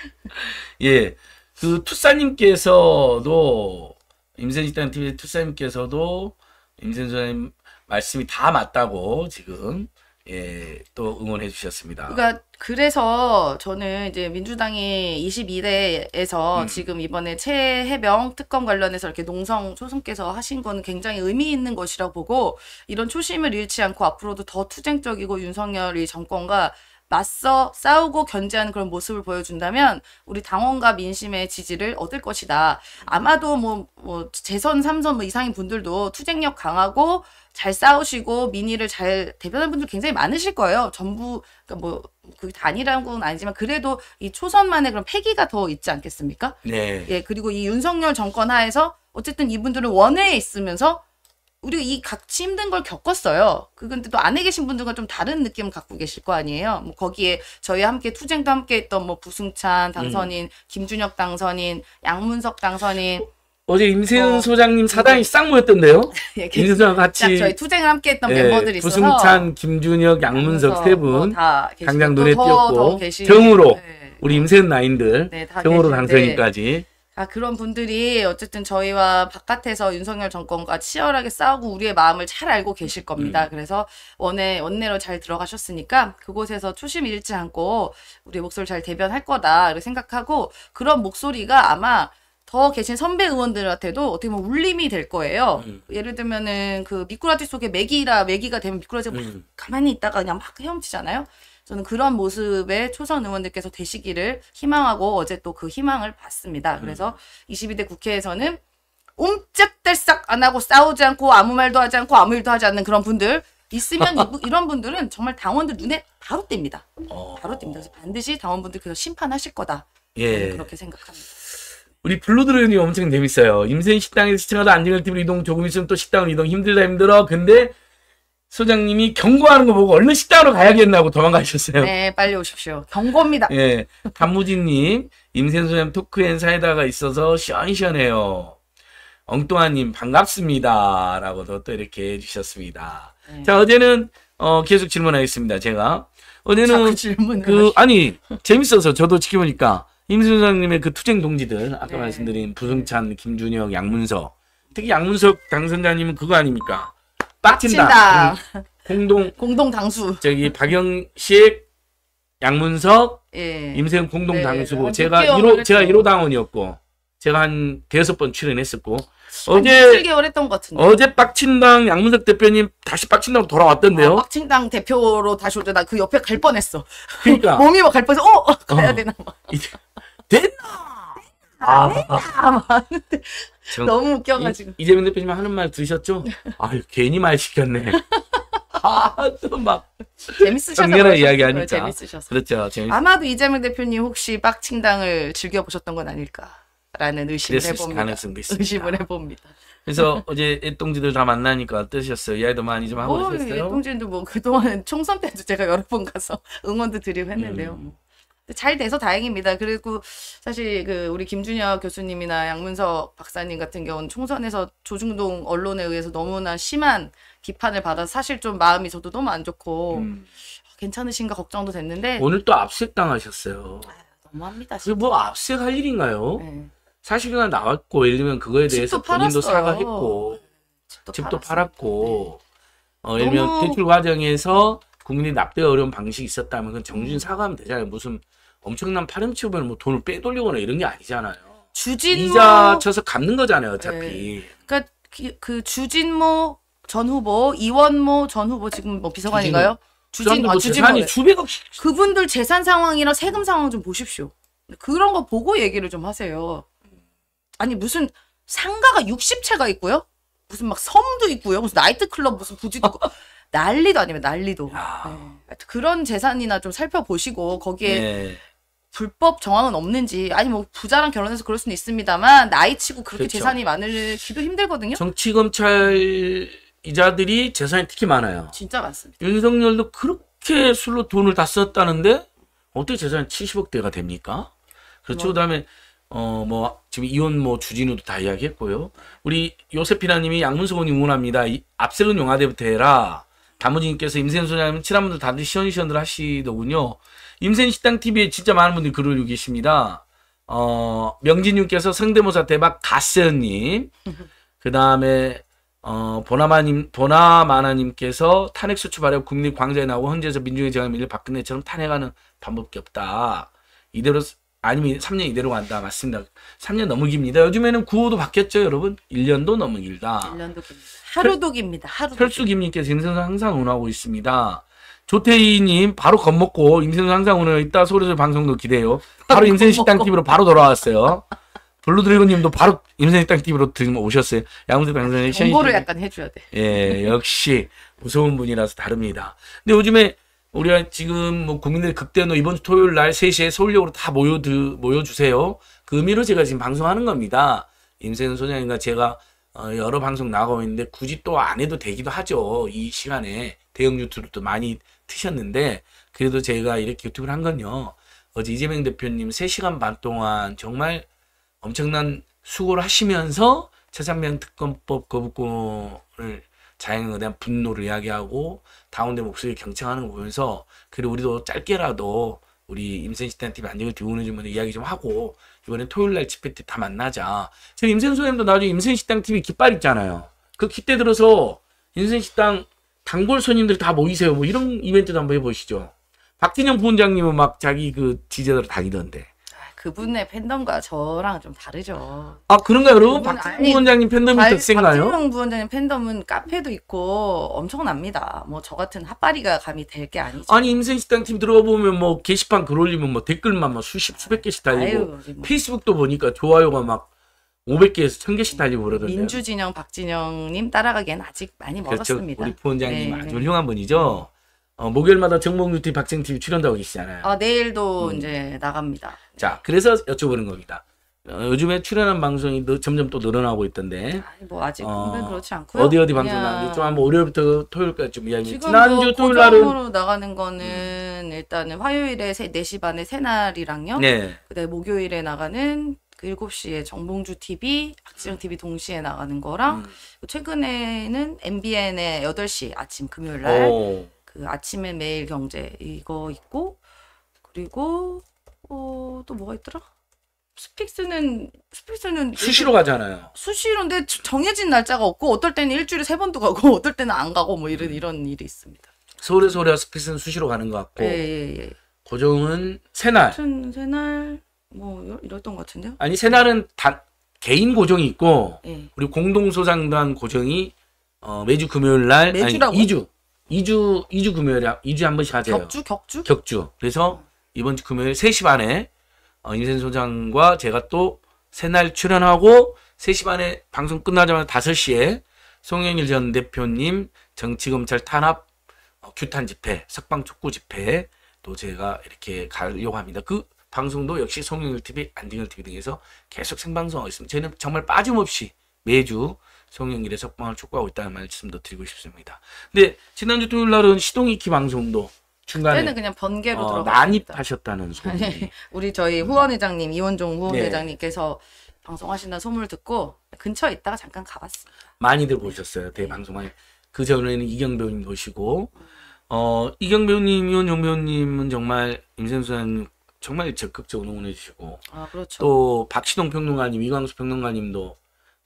[SPEAKER 2] 예. 그 투사님께서도 임세집단 TV 투사님께서도 임세조사님 말씀이 다 맞다고 지금 예, 또 응원해 주셨습니다. 그러니까
[SPEAKER 3] 그래서 저는 이제 민주당의 22대에서 음. 지금 이번에 최해병 특검 관련해서 이렇게 농성 초선께서 하신 거 굉장히 의미 있는 것이라고 보고 이런 초심을 잃지 않고 앞으로도 더 투쟁적이고 윤석열이 정권과 맞서 싸우고 견제하는 그런 모습을 보여준다면 우리 당원과 민심의 지지를 얻을 것이다. 아마도 뭐, 뭐 재선, 삼선 뭐 이상인 분들도 투쟁력 강하고 잘 싸우시고 민의를 잘 대변하는 분들 굉장히 많으실 거예요. 전부 그러니까 뭐 그게 단일한건 아니지만 그래도 이 초선만의 그런 패기가 더 있지 않겠습니까?
[SPEAKER 2] 네. 예
[SPEAKER 3] 그리고 이 윤석열 정권 하에서 어쨌든 이분들은 원외에 있으면서 우리가 이 같이 힘든 걸 겪었어요. 그건데 또 안에 계신 분들과 좀 다른 느낌 을 갖고 계실 거 아니에요. 뭐 거기에 저희와 함께 투쟁도 함께 했던 뭐 부승찬 당선인, 음. 김준혁 당선인, 양문석 당선인 어,
[SPEAKER 2] 어제 임세은 어, 소장님 사당이 네. 싹 모였던데요.
[SPEAKER 3] 예, 임소장 같이 저희 투쟁을 함께했던 예, 멤버들이 있어서 부승찬,
[SPEAKER 2] 김준혁, 양문석 세분 뭐
[SPEAKER 3] 어, 당장 눈에 더, 띄었고 더, 더 경우로
[SPEAKER 2] 네. 우리 임세은 나인들 네, 경우로 당선인까지 네.
[SPEAKER 3] 아, 그런 분들이 어쨌든 저희와 바깥에서 윤석열 정권과 치열하게 싸우고 우리의 마음을 잘 알고 계실 겁니다. 음. 그래서 원내, 원내로 잘 들어가셨으니까 그곳에서 초심 잃지 않고 우리 목소리 를잘 대변할 거다. 이렇게 생각하고 그런 목소리가 아마 더 계신 선배 의원들한테도 어떻게 보면 울림이 될 거예요. 음. 예를 들면은 그 미꾸라지 속에 메기라 메기가 되면 미꾸라지가 음. 가만히 있다가 그냥 막 헤엄치잖아요. 저는 그런 모습에 초선 의원들께서 되시기를 희망하고 어제 또 그 희망을 봤습니다. 그래서 22대 음. 국회에서는 옴짝달싹 안 하고 싸우지 않고 아무 말도 하지 않고 아무 일도 하지 않는 그런 분들 있으면 이런 분들은 정말 당원들 눈에 바로 띕니다. 어. 바로 띕니다. 그래서 반드시 당원분들께서 심판하실 거다. 예. 그렇게 생각합니다.
[SPEAKER 2] 우리 블루드로이 엄청 재밌어요. 임세인 식당에서 시청하다 안정을 팀으로 이동 조금 있으면 또 식당으로 이동 힘들다 힘들어. 근데 소장님이 경고하는 거 보고 얼른 식당으로 가야겠나 하고 도망가셨어요.
[SPEAKER 3] 네, 빨리 오십시오. 경고입니다.
[SPEAKER 2] 예. 단무지님, 임센소장 토크엔 사이다가 있어서 시원시원해요. 엉뚱한님, 반갑습니다. 라고도 또 이렇게 해주셨습니다. 네. 자, 어제는, 어, 계속 질문하겠습니다. 제가. 어제는.
[SPEAKER 1] 그, 아니,
[SPEAKER 2] 재밌어서 저도 지켜보니까 임선장님의 그 투쟁 동지들, 아까 네. 말씀드린 부승찬, 김준혁, 양문석. 특히 양문석 당선자님은 그거 아닙니까? 빡친다. 음, 공동 공동 당수. 저기 박영식, 양문석, 예. 임세영 공동 네, 당수고 제가 1호 제가 1호 당원이었고 제가 한 대여섯 번 출연했었고 어제
[SPEAKER 3] 7개월 했던 것 같은데 어제
[SPEAKER 2] 빡친당 양문석 대표님 다시 빡친당 돌아왔던데요. 아,
[SPEAKER 3] 빡친당 대표로 다시 오자 나그 옆에 갈 뻔했어. 그러니까 몸이 막 갈 뻔해서 어, 어 가야 어. 되나 막.
[SPEAKER 2] 됐나? 아, 아,
[SPEAKER 3] 아, 너무 웃겨가지고. 이,
[SPEAKER 2] 이재명 대표님 하는 말 들으셨죠? 아유, 괜히 말 시켰네.
[SPEAKER 3] 아, 또 막. 재밌으셔서. 강렬한 이야기 하니까. 재밌으셔서.
[SPEAKER 2] 그렇죠. 재밌... 아마도
[SPEAKER 3] 이재명 대표님 혹시 빡친당을 즐겨보셨던 건 아닐까라는 의심을 해봅니다. 가능성도 있습니다. 의심을 해봅니다.
[SPEAKER 2] 그래서 어제 애동지들 다 만나니까 어떠셨어요?
[SPEAKER 3] 이야기도 많이 좀 하고 오, 셨어요 애동지도 뭐 그동안 총선 때도 제가 여러 번 가서 응원도 드리고 했는데요. 음. 뭐. 잘 돼서 다행입니다. 그리고 사실 그 우리 김준혁 교수님이나 양문석 박사님 같은 경우는 총선에서 조중동 언론에 의해서 너무나 심한 비판을 받아 사실 좀 마음이 저도 너무 안 좋고 음. 아, 괜찮으신가 걱정도 됐는데 오늘
[SPEAKER 2] 또 압색 당하셨어요. 아,
[SPEAKER 3] 너무합니다. 뭐 진짜.
[SPEAKER 2] 뭐 압색할 일인가요? 네. 사실이나 나왔고 예를 들면 그거에 대해서 팔았어요. 사과했고 네, 집도, 집도 팔았고 네. 어, 예를 들면 너무... 대출 과정에서 국민이 납득 어려운 방식이 있었다면 그건 정신 음. 사과하면 되잖아요. 무슨 엄청난 파렴치우면 뭐 돈을 빼돌리거나 이런 게 아니잖아요. 주진모 이자 쳐서 갚는 거잖아요, 어차피. 네.
[SPEAKER 3] 그러니까 그, 주진모 전 후보, 이원모 전 후보 지금 뭐 비서관인가요? 주진, 그 아, 주진 아니 주백억씩 그분들 재산 상황이랑 세금 상황 좀 보십시오. 그런 거 보고 얘기를 좀 하세요. 아니 무슨 상가가 60채가 있고요. 무슨 막 섬도 있고요. 무슨 나이트클럽 무슨 부지도 있고. 난리도 아니면 난리도. 네. 그런 재산이나 좀 살펴보시고 거기에 네. 불법 정황은 없는지 아니 뭐 부자랑 결혼해서 그럴 수는 있습니다만 나이치고 그렇게 그렇죠. 재산이 많을기도 힘들거든요.
[SPEAKER 2] 정치 검찰 이자들이 재산이 특히 많아요.
[SPEAKER 3] 진짜 많습니다.
[SPEAKER 2] 윤석열도 그렇게 술로 돈을 다 썼다는데 어떻게 재산 70억 대가 됩니까? 그렇죠. 뭐. 그다음에 어 뭐 지금 이혼 뭐 주진우도 다 이야기했고요. 우리 요세피나님이 양문석 의원 응원합니다. 압셀론 용화대부터 해라. 다무진님께서 임세현 소장님 친한 분들 다들 시원시원들 하시더군요. 임센식당TV에 진짜 많은 분들이 글을 올리십니다 어, 명진님께서 성대모사 대박 가세님. 그 다음에, 어, 보나마님, 보나마나님께서 탄핵수출 발효 국립 광장에 나오고 헌재에서 민중의 제왕 밀려 박근혜처럼 탄핵하는 방법밖 없다. 이대로, 아니면 3년 이대로 간다. 맞습니다. 3년 너무 깁니다. 요즘에는 구호도 바뀌었죠, 여러분? 1년도 너무 길다.
[SPEAKER 3] 1년도 깁니다. 하루도 깁니다. 하루도.
[SPEAKER 2] 혈수김님께서 인생을 항상 응원하고 있습니다. 조태희님 바로 겁먹고 임신우 항상 오늘 이따 소리소 방송도 기대요. 바로 임신식당 TV로 바로 돌아왔어요. 블루드래곤님도 바로 임신식당 TV로 지금 오셨어요. 양우새 방송에 아, 정보를
[SPEAKER 3] 약간 해줘야 돼.
[SPEAKER 2] 예, 역시 무서운 분이라서 다릅니다. 근데 요즘에 우리가 지금 뭐 국민들 극대노 이번 주 토요일 날 3시에 서울역으로 다 모여 드 모여주세요. 그 의미로 제가 지금 방송하는 겁니다. 임세은 소장님과 제가 어, 여러 방송 나가고 있는데 굳이 또 안 해도 되기도 하죠. 이 시간에 대형 유튜브도 많이 트셨는데 그래도 제가 이렇게 유튜브를 한 건요. 어제 이재명 대표님 3시간 반 동안 정말 엄청난 수고를 하시면서 최상명 특검법 거부권을 자행에 대한 분노를 이야기하고 다운된 목소리 경청하는 거 보면서 그리고 우리도 짧게라도 우리 임센시탄 TV 안녕을 뒤우는 주문을 이야기 좀 하고 이번에 토요일 날 집회 때 다 만나자. 저 임센 소장님도 나중에 임센식당 TV 깃발 있잖아요. 그 깃대 들어서 임센식당 단골 손님들 다 모이세요. 뭐 이런 이벤트도 한번 해보시죠. 박진영 부원장님은 막 자기 그지자들 다니던데.
[SPEAKER 3] 아, 그분의 팬덤과 저랑 좀 다르죠.
[SPEAKER 2] 아 그런가요? 여러분 박진영 부원장님 팬덤이 더 센가요? 박진영
[SPEAKER 3] 부원장님 팬덤은 카페도 있고 엄청납니다. 뭐 저 같은 핫바리가 감히 될게 아니죠. 아니
[SPEAKER 2] 인생식당 팀 들어가 보면 뭐 게시판 글 올리면 뭐 댓글만 막 수십 수백 개씩 달리고 아유, 뭐. 페이스북도 보니까 좋아요가 막 500개에서 1000개씩 달리고 그러던데
[SPEAKER 3] 민주진영 박진영님 따라가기엔 아직 많이 그렇죠. 멀었습니다.
[SPEAKER 2] 우리 부원장님 네. 아주 훌륭한 분이죠. 어, 목요일마다 정몽유티 박쟁TV 출연도 하고 계시잖아요.
[SPEAKER 3] 아, 내일도 음. 이제 나갑니다.
[SPEAKER 2] 자, 그래서 여쭤보는 겁니다. 어, 요즘에 출연한 방송이 너, 점점 또 늘어나고 있던데. 아니, 뭐 아직 어, 그렇지
[SPEAKER 3] 않고요. 어디 어디 방송 나는지 좀
[SPEAKER 2] 한번 월요일부터 토요일까지 좀 이야기. 지난주 토요일 날은
[SPEAKER 3] 나가는 거는 음. 일단은 화요일에 세, 4시 반에 새날이랑요. 네. 그다음에 목요일에 나가는 그 7시에 정봉주 TV, 박지영 TV 음. 동시에 나가는 거랑 음. 최근에는 MBN의 8시 아침 금요일 날그 아침에 매일 경제 이거 있고 그리고 어, 또 뭐가 있더라? 스픽스는 스픽스는 수시로 일주... 가잖아요. 수시로인데 정해진 날짜가 없고 어떨 때는 일주일에 세 번도 가고 어떨 때는 안 가고 뭐 이런 음. 이런 일이 있습니다.
[SPEAKER 2] 서울의 서울의 스픽스는 수시로 가는 것 같고 예, 예, 예. 고정은 세 날.
[SPEAKER 3] 세날 뭐 이랬던 것 같은데요?
[SPEAKER 2] 아니 새날은 단 개인 고정이 있고 네. 예. 그리고 공동소상단 고정이 어, 매주 금요일 날 2주 2주 2주 금요일에 2주에 한 번씩 하세요. 격주 격주? 격주. 그래서 이번 주 금요일 3시 반에 어, 인생 소장과 제가 또 새날 출연하고 3시 반에 방송 끝나자마자 5시에 송영일 전 대표님 정치검찰 탄압 어, 규탄 집회, 석방 촉구 집회에 또 제가 이렇게 가려고 합니다. 그 방송도 역시 송영일 TV, 안중열 TV 등에서 계속 생방송하고 있습니다. 저희는 정말 빠짐없이 매주 송영일의 석방을 촉구하고 있다는 말씀도 드리고 싶습니다. 근데 지난주 토요일 날은 시동이키 방송도 중간에 는
[SPEAKER 3] 그냥 번개로 어,
[SPEAKER 2] 난입하셨다는 소문. 네.
[SPEAKER 3] 우리 저희 후원 회장님 이원종 후원 네. 회장님께서 방송하신다는 소문을 듣고 근처에 있다가 잠깐 가봤습니
[SPEAKER 2] 많이들 네. 보셨어요. 대방송 많이. 그 전에는 이경 배우님 보시고 어 이경 배우님, 이원종 배우님은 정말 임선수님 정말 적극적으로 응원해 주시고 아, 그렇죠. 또 박시동 평론가님, 이광수 평론가님도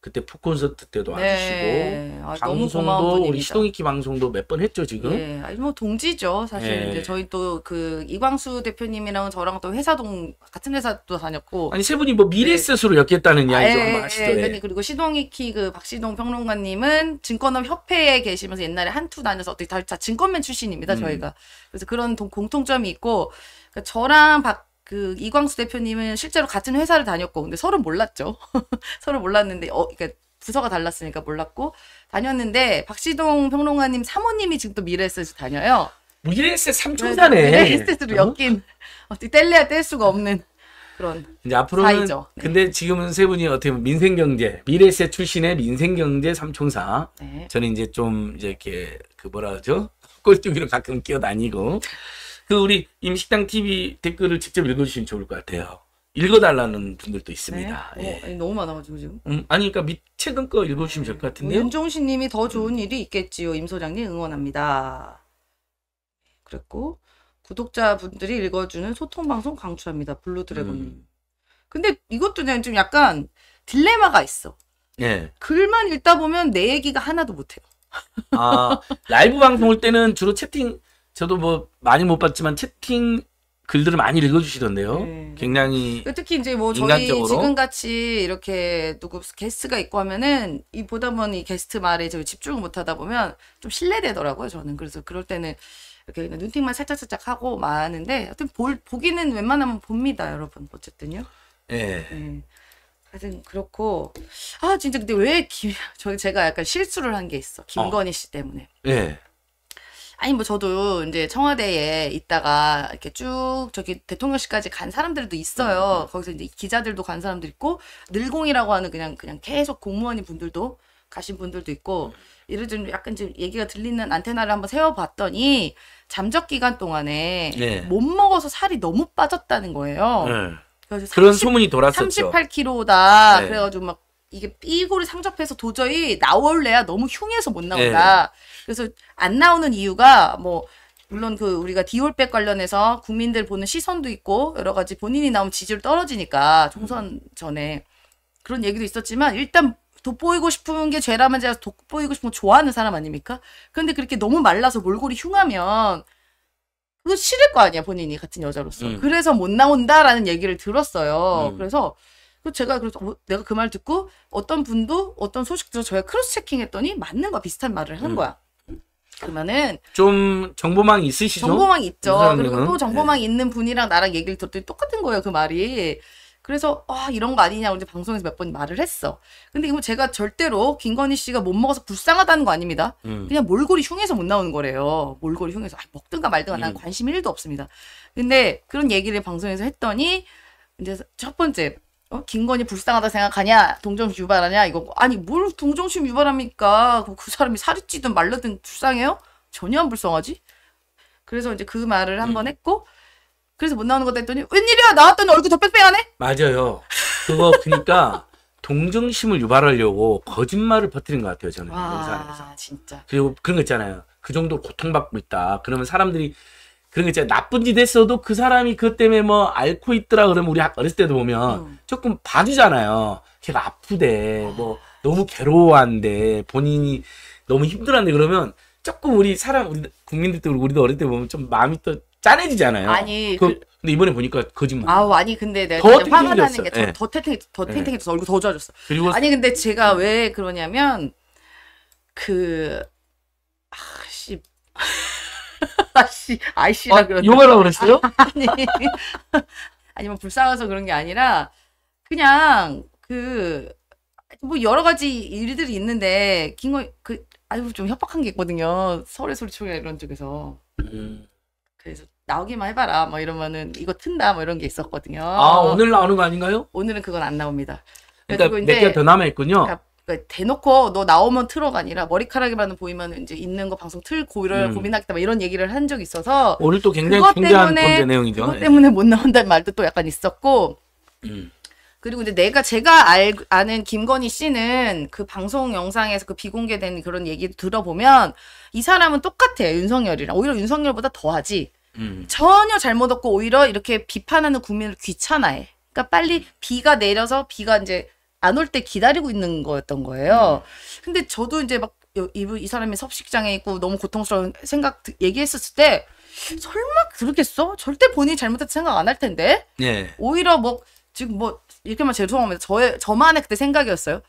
[SPEAKER 2] 그때 푸 콘서트 때도 네. 와주시고 아, 방송도 우리 시동이키 방송도 몇 번 했죠 지금. 네,
[SPEAKER 3] 예. 아니 뭐 동지죠 사실 네. 이제 저희 또 그 이광수 대표님이랑 저랑 또 회사 동 같은 회사도 다녔고. 아니
[SPEAKER 2] 세 분이 뭐 미래셋으로 네. 엮였다는 이야기 좀 한번 하시죠. 아, 예, 예. 예.
[SPEAKER 3] 그리고 시동이키 그 박시동 평론가님은 증권업 협회에 계시면서 옛날에 한투 다녀서 어떻게 다, 다 증권맨 출신입니다 음. 저희가. 그래서 그런 동, 공통점이 있고 그러니까 저랑 박, 그 이광수 대표님은 실제로 같은 회사를 다녔고 근데 서로 몰랐죠. 서로 몰랐는데 어 그러니까 부서가 달랐으니까 몰랐고 다녔는데 박시동 평론가님 사모님이 지금 또미래에셋에 다녀요. 뭐 미래에셋 삼총사네. 네, 미래에셋으로 어? 엮인 어? 떻게 뗄래야 뗄 수가 없는 그런
[SPEAKER 2] 이제 앞으로는 사이죠. 네. 근데 지금은 세 분이 어떻게 보면 민생경제 미래에셋 출신의 민생경제 삼총사. 네. 저는 이제 좀 이제 이렇게 그 뭐라 하죠 꼴뚜기로 가끔 끼어다니고. 그 우리 임식당 TV 댓글을 직접 읽어주시면 좋을 것 같아요. 읽어달라는 분들도 있습니다.
[SPEAKER 3] 네? 어, 예. 어, 너무 많아가지고 지금.
[SPEAKER 2] 음, 아니 그러니까 밑 최근 거 읽어주시면 될것 네. 같은데요.
[SPEAKER 3] 윤종신님이 더 좋은 음. 일이 있겠지요. 임 소장님 응원합니다. 그랬고 구독자분들이 읽어주는 소통방송 강추합니다. 블루드래곤님. 음. 근데 이것도 그냥 좀 약간 딜레마가 있어. 예. 글만 읽다 보면 내 얘기가 하나도 못해요. 아
[SPEAKER 2] 라이브 방송올 때는 주로 채팅 저도 뭐 많이 못 봤지만 채팅 글들을 많이 읽어주시던데요. 네. 굉장히 그
[SPEAKER 3] 특히 이제 뭐 인간적으로. 저희 지금 같이 이렇게 누구 게스트가 있고 하면은 이 보다 보니 게스트 말에 저 집중을 못하다 보면 좀 신뢰되더라고요. 저는 그래서 그럴 때는 이렇게 눈팅만 살짝살짝 하고 마는데 하여튼 볼, 보기는 웬만하면 봅니다, 여러분. 어쨌든요. 예. 네. 하여튼 그렇고 아 진짜 근데 왜 김, 저 제가 약간 실수를 한 게 있어 김건희 어. 씨 때문에. 예. 아니 뭐 저도 이제 청와대에 있다가 이렇게 쭉 저기 대통령실까지 간 사람들도 있어요. 음, 음. 거기서 이제 기자들도 간사람들 있고 늘공이라고 하는 그냥 그냥 계속 공무원인 분들도 가신 분들도 있고 이를 음. 좀 약간 지금 얘기가 들리는 안테나를 한번 세워봤더니 잠적 기간 동안에 네. 못 먹어서 살이 너무 빠졌다는 거예요. 네. 그래서 30, 그런 소문이 돌았었죠. 38kg다. 네. 예. 그래가지고 막 이게 삐고를 상접해서 도저히 나올래야 너무 흉해서 못 나온다. 네. 그래서 안 나오는 이유가 뭐 물론 그 우리가 디올백 관련해서 국민들 보는 시선도 있고 여러 가지 본인이 나오면 지지율 떨어지니까 총선 전에 그런 얘기도 있었지만 일단 돋보이고 싶은 게 죄라면 제가 돋보이고 싶은 거 좋아하는 사람 아닙니까? 그런데 그렇게 너무 말라서 몰골이 흉하면 그거 싫을 거 아니야 본인이 같은 여자로서 음. 그래서 못 나온다라는 얘기를 들었어요 음. 그래서 제가 그래서 어, 내가 그 말 듣고 어떤 분도 어떤 소식 들어 저희 크로스 체킹했더니 맞는 거 비슷한 말을 하는 한 음. 거야. 그러면은
[SPEAKER 2] 좀 정보망이 있으시죠? 정보망이 있죠. 그리고 또 정보망이
[SPEAKER 3] 네. 있는 분이랑 나랑 얘기를 들었더니 똑같은 거예요 그 말이. 그래서 아 이런 거 아니냐고 이제 방송에서 몇 번 말을 했어. 근데 이건 제가 절대로 김건희 씨가 못 먹어서 불쌍하다는 거 아닙니다. 음. 그냥 몰골이 흉해서 못 나오는 거래요. 몰골이 흉해서 아, 먹든가 말든가 나는 난 음. 관심 1도 없습니다. 근데 그런 얘기를 방송에서 했더니 이제 첫 번째 어? 김건희 불쌍하다 생각하냐? 동정심 유발하냐? 이거 뭐, 아니 뭘 동정심 유발합니까? 그 사람이 살이 찌든 말르든 불쌍해요? 전혀 안 불쌍하지? 그래서 이제 그 말을 한번 음. 했고 그래서 못 나오는 것다 했더니 웬일이야 나왔더니 얼굴 더 빽빽하네?
[SPEAKER 2] 맞아요. 그거 그러니까 동정심을 유발하려고 거짓말을 퍼뜨린 것 같아요 저는 와, 진짜. 그리고 그런 거 있잖아요. 그 정도 고통받고 있다. 그러면 사람들이 그런 게 진짜 나쁜 짓 했어도 그 사람이 그것 때문에 뭐 앓고 있더라 그러면 우리 어렸을 때도 보면 음. 조금 봐주잖아요. 걔가 아프대. 뭐 너무 괴로워한데 본인이 너무 힘들었는데 그러면 조금 우리 사람 우리 국민들도 우리도 어릴 때 보면 좀 마음이 또 짠해지잖아요. 아니 그, 그, 근데 이번에 보니까 거짓말.
[SPEAKER 3] 아 아니 근데 내가 더 화가 나는 게더 네. 탱탱 더 탱탱해져서 예. 예. 얼굴 더 좋아졌어. 그리고 아니 근데 제가 왜 그러냐면 그 아씨 아씨, 아이씨라 아, 용어라고 그랬어요? 아, 니 아니면 불쌍해서 그런 게 아니라, 그냥, 그, 뭐 여러 가지 일들이 있는데, 긴거 그, 아유, 뭐 좀 협박한 게 있거든요. 서울의 소리총이나 이런 쪽에서. 음. 그래서 나오기만 해봐라. 뭐 이러면은 이거 튼다. 뭐 이런 게 있었거든요. 아, 오늘 나오는 거 아닌가요? 오늘은 그건 안 나옵니다. 그러니까 몇개더 남아있군요. 그러니까 그러니까 대놓고 너 나오면 틀어가 아니라 머리카락이라도 보이면 이제 있는 거 방송 틀고 이런 음. 고민하겠다 막 이런 얘기를 한 적이 있어서 오늘 또 굉장히 그것 중대한 때문에, 내용이죠. 그것 예. 때문에 못 나온다는 말도 또 약간 있었고 음. 그리고 이제 내가 제가 알, 아는 김건희 씨는 그 방송 영상에서 그 비공개된 그런 얘기 들어보면 이 사람은 똑같아 윤석열이랑 오히려 윤석열보다 더하지 음. 전혀 잘못 없고 오히려 이렇게 비판하는 국민을 귀찮아해. 그러니까 빨리 음. 비가 내려서 비가 이제 안올때 기다리고 있는 거였던 거예요. 음. 근데 저도 이제 막 이, 이 사람이 섭식장애 있고 너무 고통스러운 생각 얘기했었을 때 설마 그렇겠어 절대 본인이 잘못했다 생각 안 할 텐데. 예. 오히려 뭐 지금 뭐 이렇게만 죄송합니다. 저의 저만의 그때 생각이었어요.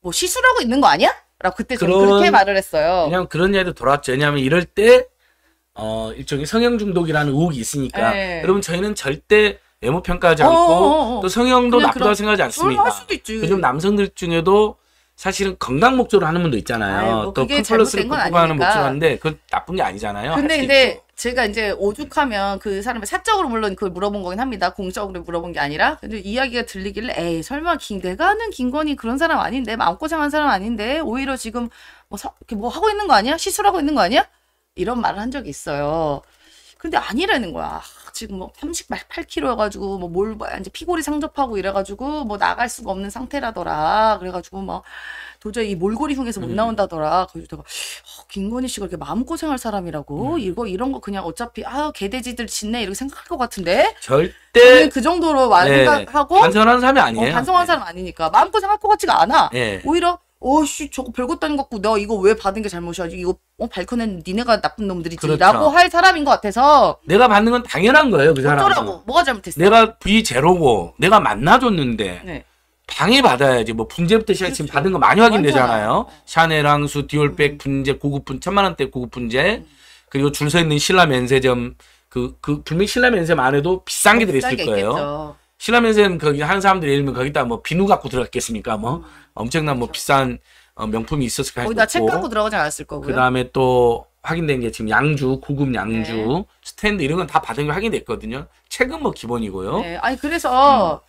[SPEAKER 3] 뭐 시술하고 있는 거 아니야? 라고 그때 그런, 저는 그렇게 말을 했어요.
[SPEAKER 2] 그냥 그런 얘기도 돌아왔죠. 왜냐하면 이럴 때 어, 일종의 성형 중독이라는 의혹이 있으니까. 에 예. 여러분 저희는 절대 외모 평가하지 어, 않고 어어어또 성형도 나쁘다고 생각하지 않습니다. 있지, 요즘 남성들 중에도 사실은 건강 목적으로 하는 분도 있잖아요. 아유, 뭐또컴플러아니 극복하는 목적으로 하는데 그 나쁜 게 아니잖아요. 근데 근데
[SPEAKER 3] 제가 이제 오죽하면 그 사람을 사적으로 물론 그걸 물어본 거긴 합니다. 공적으로 물어본 게 아니라. 근데 이야기가 들리길래 에이 설마 긴 내가 아는 김건희 그런 사람 아닌데 마음고생한 사람 아닌데 오히려 지금 뭐, 서, 뭐 하고 있는 거 아니야? 시술하고 있는 거 아니야? 이런 말을 한 적이 있어요. 근데 아니라는 거야. 아, 지금 뭐 38kg여가지고 뭐뭘 봐야 이제 피골이 상접하고 이래가지고 뭐 나갈 수가 없는 상태라더라. 그래가지고 막 도저히 이 몰골이 흉에서 못 음. 나온다더라. 그래서 내가 어, 김건희 씨가 이렇게 마음고생할 사람이라고 음. 이거 이런 거 그냥 어차피 아 개돼지들 짓네 이렇게 생각할 것 같은데 절대 그 정도로 네. 생각하고 반성하는 사람이 아니에요. 어, 반성한 네. 사람 아니니까 마음고생할 것 같지가 않아. 네. 오히려 어씨 저거 별것도 아닌 것 같고 나 이거 왜 받은 게 잘못이야 이거 어, 발견한 니네가 나쁜 놈들이지 그렇죠. 라고 할 사람인 것 같아서
[SPEAKER 2] 내가 받는 건 당연한 거예요 그 사람은 어쩌라고 뭐가 잘못했어 내가 V 제로고 내가 만나줬는데 네. 당해 받아야지 뭐 분재부터 시작 지금 그렇죠. 받은 거 많이 확인되잖아요 어. 샤넬 항수 디올백 음. 분재 고급분 천만 원대 고급분재 그리고 줄 서 있는 신라 면세점 그그 그 분명 신라 면세점 안에도 비싼 게 들어있을 거예요 있겠죠. 신라면세는 거기 한 사람들이 예를 들면 거기다 뭐 비누 갖고 들어갔겠습니까? 뭐 음. 엄청난 뭐 비싼 어, 명품이 있었을 거고 거기다 책 갖고
[SPEAKER 3] 들어가지 않았을 거고요. 그
[SPEAKER 2] 다음에 또 확인된 게 지금 양주, 고급 양주, 네. 스탠드 이런 건 다 받은 게 확인됐거든요. 책은 뭐 기본이고요. 네.
[SPEAKER 3] 아니 그래서 음.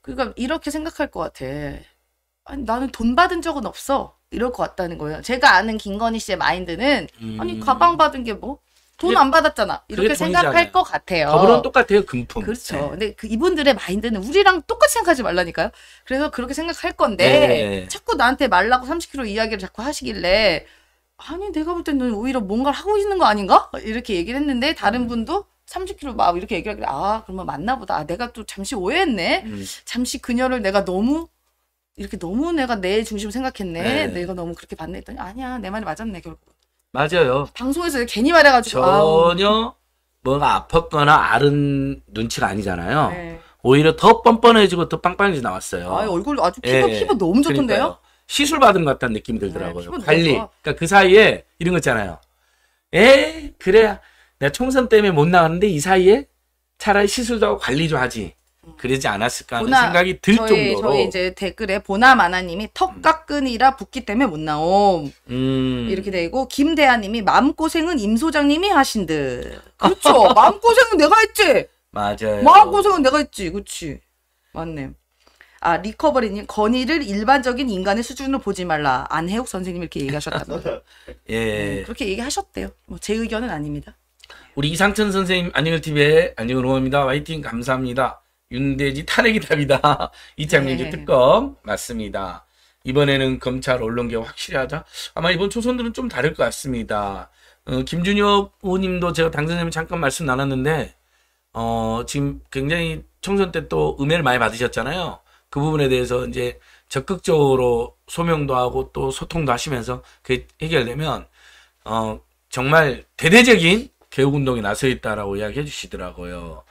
[SPEAKER 3] 그러니까 이렇게 생각할 것 같아. 아니 나는 돈 받은 적은 없어. 이럴 것 같다는 거예요. 제가 아는 김건희 씨의 마인드는 아니 음. 가방 받은 게 뭐? 돈안 받았잖아. 이렇게 생각할 것 같아요. 더불어
[SPEAKER 2] 똑같아요, 금품.
[SPEAKER 3] 그렇죠. 네. 근데 그 이분들의 마인드는 우리랑 똑같이 생각하지 말라니까요. 그래서 그렇게 생각할 건데 네. 네, 네. 자꾸 나한테 말라고 30kg 이야기를 자꾸 하시길래 아니 내가 볼땐너 오히려 뭔가를 하고 있는 거 아닌가? 이렇게 얘기를 했는데 다른 음. 분도 30kg 막 이렇게 얘기하길래 아 그러면 맞나 보다. 아, 내가 또 잠시 오해했네. 음. 잠시 그녀를 내가 너무 이렇게 너무 내가 내 중심 생각했네. 네. 내가 너무 그렇게 봤네 했더니 아니야 내 말이 맞았네 결국. 맞아요. 방송에서 괜히 말해가지고
[SPEAKER 2] 전혀 뭐가 아팠거나 아른 눈치가 아니잖아요. 네. 오히려 더 뻔뻔해지고 더 빵빵해지 나왔어요. 아, 얼굴
[SPEAKER 3] 아주 피부 예, 예, 피부 너무 좋던데요? 그러니까요.
[SPEAKER 2] 시술 받은 것 같다는 느낌이 들더라고요. 네, 관리. 그러니까 그 사이에 이런 거 있잖아요. 에 그래 내가 총선 때문에 못 나왔는데 이 사이에 차라리 시술도 하고 관리 좀 하지. 그러지 않았을까 하는 보나, 생각이 들 저희, 정도로 저희 이제
[SPEAKER 3] 댓글에 보나마나님이 턱깎으니라 음. 붓기 때문에 못 나옴
[SPEAKER 2] 음. 이렇게
[SPEAKER 3] 되고 김대하님이 마음고생은 임 소장님이 하신 듯 그렇죠 마음고생은 내가 했지 맞아요 마음고생은 내가 했지 그렇지 맞네 아 리커버리님 건의를 일반적인 인간의 수준으로 보지 말라 안혜욱 선생님 이렇게 얘기하셨다고
[SPEAKER 2] 예 음, 그렇게
[SPEAKER 3] 얘기하셨대요 뭐제 의견은 아닙니다
[SPEAKER 2] 우리 이상천 선생님 안녕을 TV에 안녕을 호입니다 화이팅 감사합니다 윤대지 탄핵이 답이다. 이창민 네. 특검 맞습니다. 이번에는 검찰 언론개혁 확실하다 아마 이번 초선들은 좀 다를 것 같습니다. 어, 김준혁 의원님도 제가 당선자님 잠깐 말씀 나눴는데 어, 지금 굉장히 총선 때또 음해를 많이 받으셨잖아요. 그 부분에 대해서 이제 적극적으로 소명도 하고 또 소통도 하시면서 그 해결되면 어, 정말 대대적인 개혁운동이 나서 있다라고 이야기해 주시더라고요.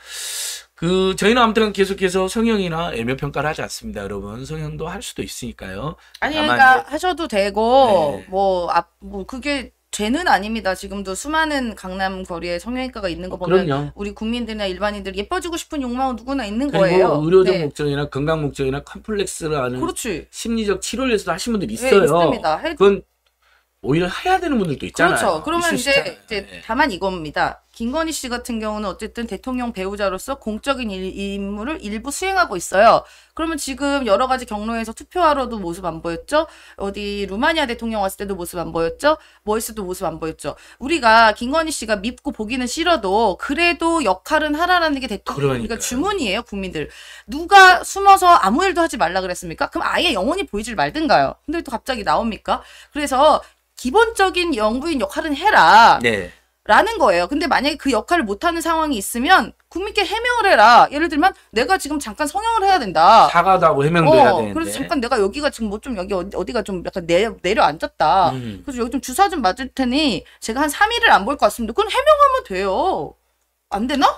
[SPEAKER 2] 그 저희는 아무튼 계속해서 성형이나 애매 평가를 하지 않습니다, 여러분. 성형도 할 수도 있으니까요.
[SPEAKER 3] 아니 그러니까 이 뭐 하셔도 되고 뭐앞뭐 네. 뭐 그게 죄는 아닙니다. 지금도 수많은 강남 거리에 성형외과가 있는 거 보면 그럼요. 우리 국민들이나 일반인들 예뻐지고 싶은 욕망은 누구나 있는 거예요. 의료적 네.
[SPEAKER 2] 목적이나 건강 목적이나 컴플렉스라는 그렇지. 심리적 치료를 위 해서 도 하신 분들 네, 있어요. 네, 있습니다. 그건 오히려 해야 되는 분들도 있잖아요. 그렇죠. 그러면 이제,
[SPEAKER 3] 이제 예. 다만 이겁니다. 김건희 씨 같은 경우는 어쨌든 대통령 배우자로서 공적인 일, 임무를 일부 수행하고 있어요. 그러면 지금 여러 가지 경로에서 투표하러도 모습 안 보였죠? 어디 루마니아 대통령 왔을 때도 모습 안 보였죠? 뭐있어도 모습 안 보였죠? 우리가 김건희 씨가 밉고 보기는 싫어도 그래도 역할은 하라라는 게 대통령 그러니까 주문이에요, 국민들. 누가 숨어서 아무 일도 하지 말라 그랬습니까? 그럼 아예 영원히 보이질 말든가요. 근데 또 갑자기 나옵니까? 그래서 기본적인 연구인 역할은 해라. 네. 라는 거예요. 근데 만약에 그 역할을 못하는 상황이 있으면 국민께 해명을 해라. 예를 들면 내가 지금 잠깐 성형을 해야 된다. 사과
[SPEAKER 2] 하고 해명도 어, 해야 되는데. 그래서 잠깐
[SPEAKER 3] 내가 여기가 지금 뭐 좀 여기 어디가 좀 약간 내, 내려앉았다. 음. 그래서 여기 좀 주사 좀 맞을 테니 제가 한 3일을 안 볼 것 같습니다. 그건 해명하면 돼요. 안 되나?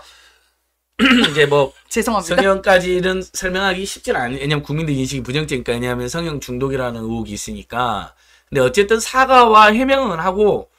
[SPEAKER 2] 이제 뭐 죄송합니다. 성형까지는 설명하기 쉽진 않아요. 왜냐면 하 국민들 인식이 부정적이니까 왜냐하면 성형 중독이라는 의혹이 있으니까 근데 어쨌든 사과와 해명은 하고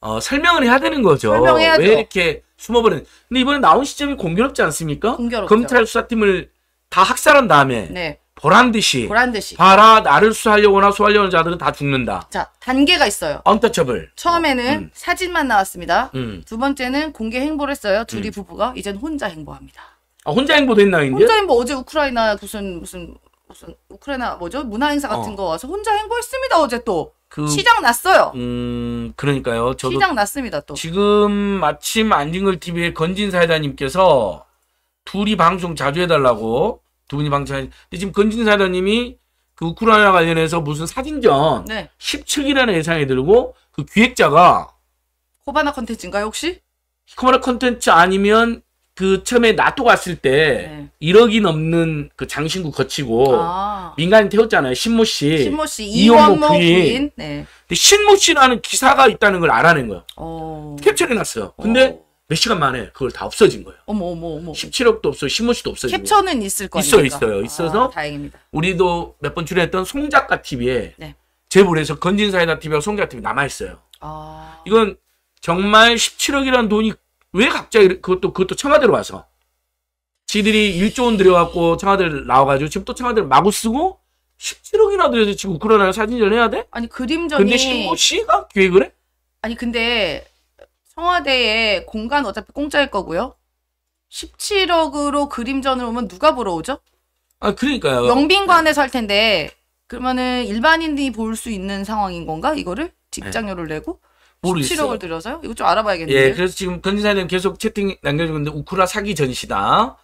[SPEAKER 2] 어, 설명을 해야 되는 거죠. 설명해야죠. 왜 이렇게 숨어버리 근데 이번에 나온 시점이 공교롭지 않습니까? 공교롭죠. 검찰 수사팀을 다 학살한 다음에 네. 보란 듯이 보란 듯이 봐라 나를 수하려거나 수하려는 자들은 다 죽는다.
[SPEAKER 3] 자 단계가 있어요.
[SPEAKER 2] 언터처블.
[SPEAKER 3] 처음에는 음, 음. 사진만 나왔습니다. 음. 두 번째는 공개 행보를 했어요. 둘이 음. 부부가 이젠 혼자 행보합니다.
[SPEAKER 2] 아 혼자 행보도 했나요? 혼자
[SPEAKER 3] 행보 어제 우크라이나 무슨 무슨 무슨 우크라이나 뭐죠 문화 행사 같은 어. 거 와서 혼자 행보했습니다 어제 또 그, 시장 났어요.
[SPEAKER 2] 음 그러니까요. 저도 시장 났습니다 또. 지금 마침 안진걸 TV의 건진 사회자님께서 둘이 방송 자주 해달라고 두 분이 방송. 근데 지금 건진 사회자님이 그 우크라이나 관련해서 무슨 사진전 네. 17이라는 예상이 들고 그 기획자가
[SPEAKER 3] 코바나 컨텐츠인가요 혹시?
[SPEAKER 2] 코바나 컨텐츠 아니면 그 처음에 나토 갔을 때 네. 1억이 넘는 그 장신구 거치고 아. 민간인 태웠잖아요. 신모 씨. 신모 씨 이원모 부인. 네. 근데 신모 씨라는 기사가 있다는 걸 알아낸 거예요. 어. 캡처해 놨어요. 근데 어. 몇 시간 만에 그걸 다 없어진 거예요. 어머 어머 어머. 17억도 없어요. 신모 씨도 없어지고. 캡처는 있을 거니까. 있어요. 있어요. 있어서 아, 다행입니다. 우리도 몇 번 출연했던 송작가 TV에 네. 제보를 해서 건진사이다 TV와 송작가 TV 남아 있어요. 아. 이건 정말 17억이라는 돈이 왜 갑자기 그것도 그것도 청와대로 와서 지들이 일조원 들여갖고 청와대를 나와가지고 지금 또 청와대를 마구 쓰고 17억이나 들여서 지금 우크라이나 사진전 해야 돼?
[SPEAKER 3] 아니 그림전이 근데 신모 씨가 기획을 해? 아니 근데 청와대에 공간 어차피 공짜일 거고요. 17억으로 그림전을 오면 누가 보러 오죠?
[SPEAKER 2] 아 그러니까요.
[SPEAKER 3] 영빈관에서 할 텐데 그러면은 일반인들이 볼 수 있는 상황인 건가 이거를 직장료를 네. 내고? 모르겠어요. 17억을 들여서요? 이거 좀 알아봐야겠네요. 예, 그래서
[SPEAKER 2] 지금 건진사님 계속 채팅 남겨주는데 우크라 사기 전시다.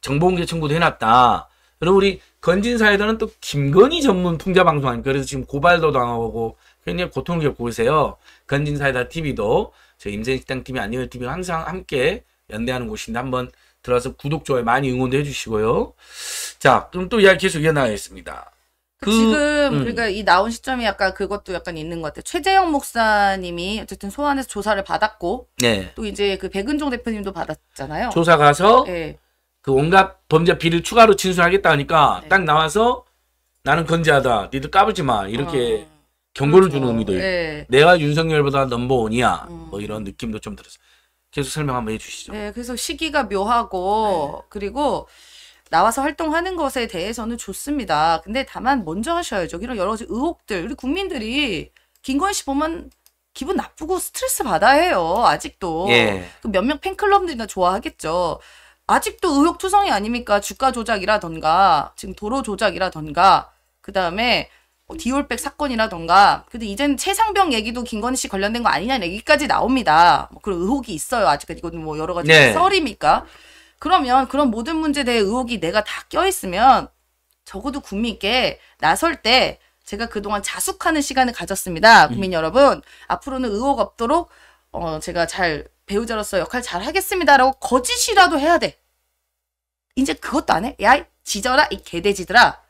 [SPEAKER 2] 정보공개 청구도 해놨다. 그리고 우리 건진사에서는 또 김건희 전문 풍자 방송 아니까 그래서 지금 고발도 당하고 굉장히 고통을 겪고 계세요. 건진사이다 TV도 저희 임생식당 TV 안녕의 TV 항상 함께 연대하는 곳인데 한번 들어와서 구독 좋아요 많이 응원도 해주시고요. 자, 그럼 또 이야기 계속 이어나가겠습니다.
[SPEAKER 3] 그, 그, 지금 음. 그러니까 이 나온 시점이 약간 그것도 약간 있는 것 같아요. 최재형 목사님이 어쨌든 소환해서 조사를 받았고 네. 또 이제 그 백은종 대표님도 받았잖아요. 조사 가서 네.
[SPEAKER 2] 그 온갖 범죄 비를 추가로 진술하겠다 하니까 네. 딱 나와서 나는 건재하다. 니들 까불지 마. 이렇게 어. 경고를 그렇죠. 주는 의미도 있고 네. 내가 윤석열보다 넘버원이야. 뭐 음. 뭐 이런 느낌도 좀 들었어요. 계속 설명 한번 해주시죠.
[SPEAKER 3] 네, 그래서 시기가 묘하고 네. 그리고 나와서 활동하는 것에 대해서는 좋습니다. 근데 다만 먼저 하셔야죠. 이런 여러 가지 의혹들 우리 국민들이 김건희 씨 보면 기분 나쁘고 스트레스 받아 해요. 아직도 예. 그 몇몇 팬클럽들이나 좋아하겠죠. 아직도 의혹 투성이 아닙니까? 주가 조작이라던가 지금 도로 조작이라던가 그 다음에 뭐 디올백 사건이라던가 근데 이젠 최상병 얘기도 김건희 씨 관련된 거 아니냐는 얘기까지 나옵니다. 뭐 그런 의혹이 있어요. 아직까지 이거뭐 여러 가지 네. 썰입니까 그러면 그런 모든 문제에 대해 의혹이 내가 다 껴있으면 적어도 국민께 나설 때 제가 그동안 자숙하는 시간을 가졌습니다. 음. 국민 여러분, 앞으로는 의혹 없도록 어, 제가 잘 배우자로서 역할 잘 하겠습니다라고 거짓이라도 해야 돼. 이제 그것도 안 해. 야, 지져라 이 개돼지들아.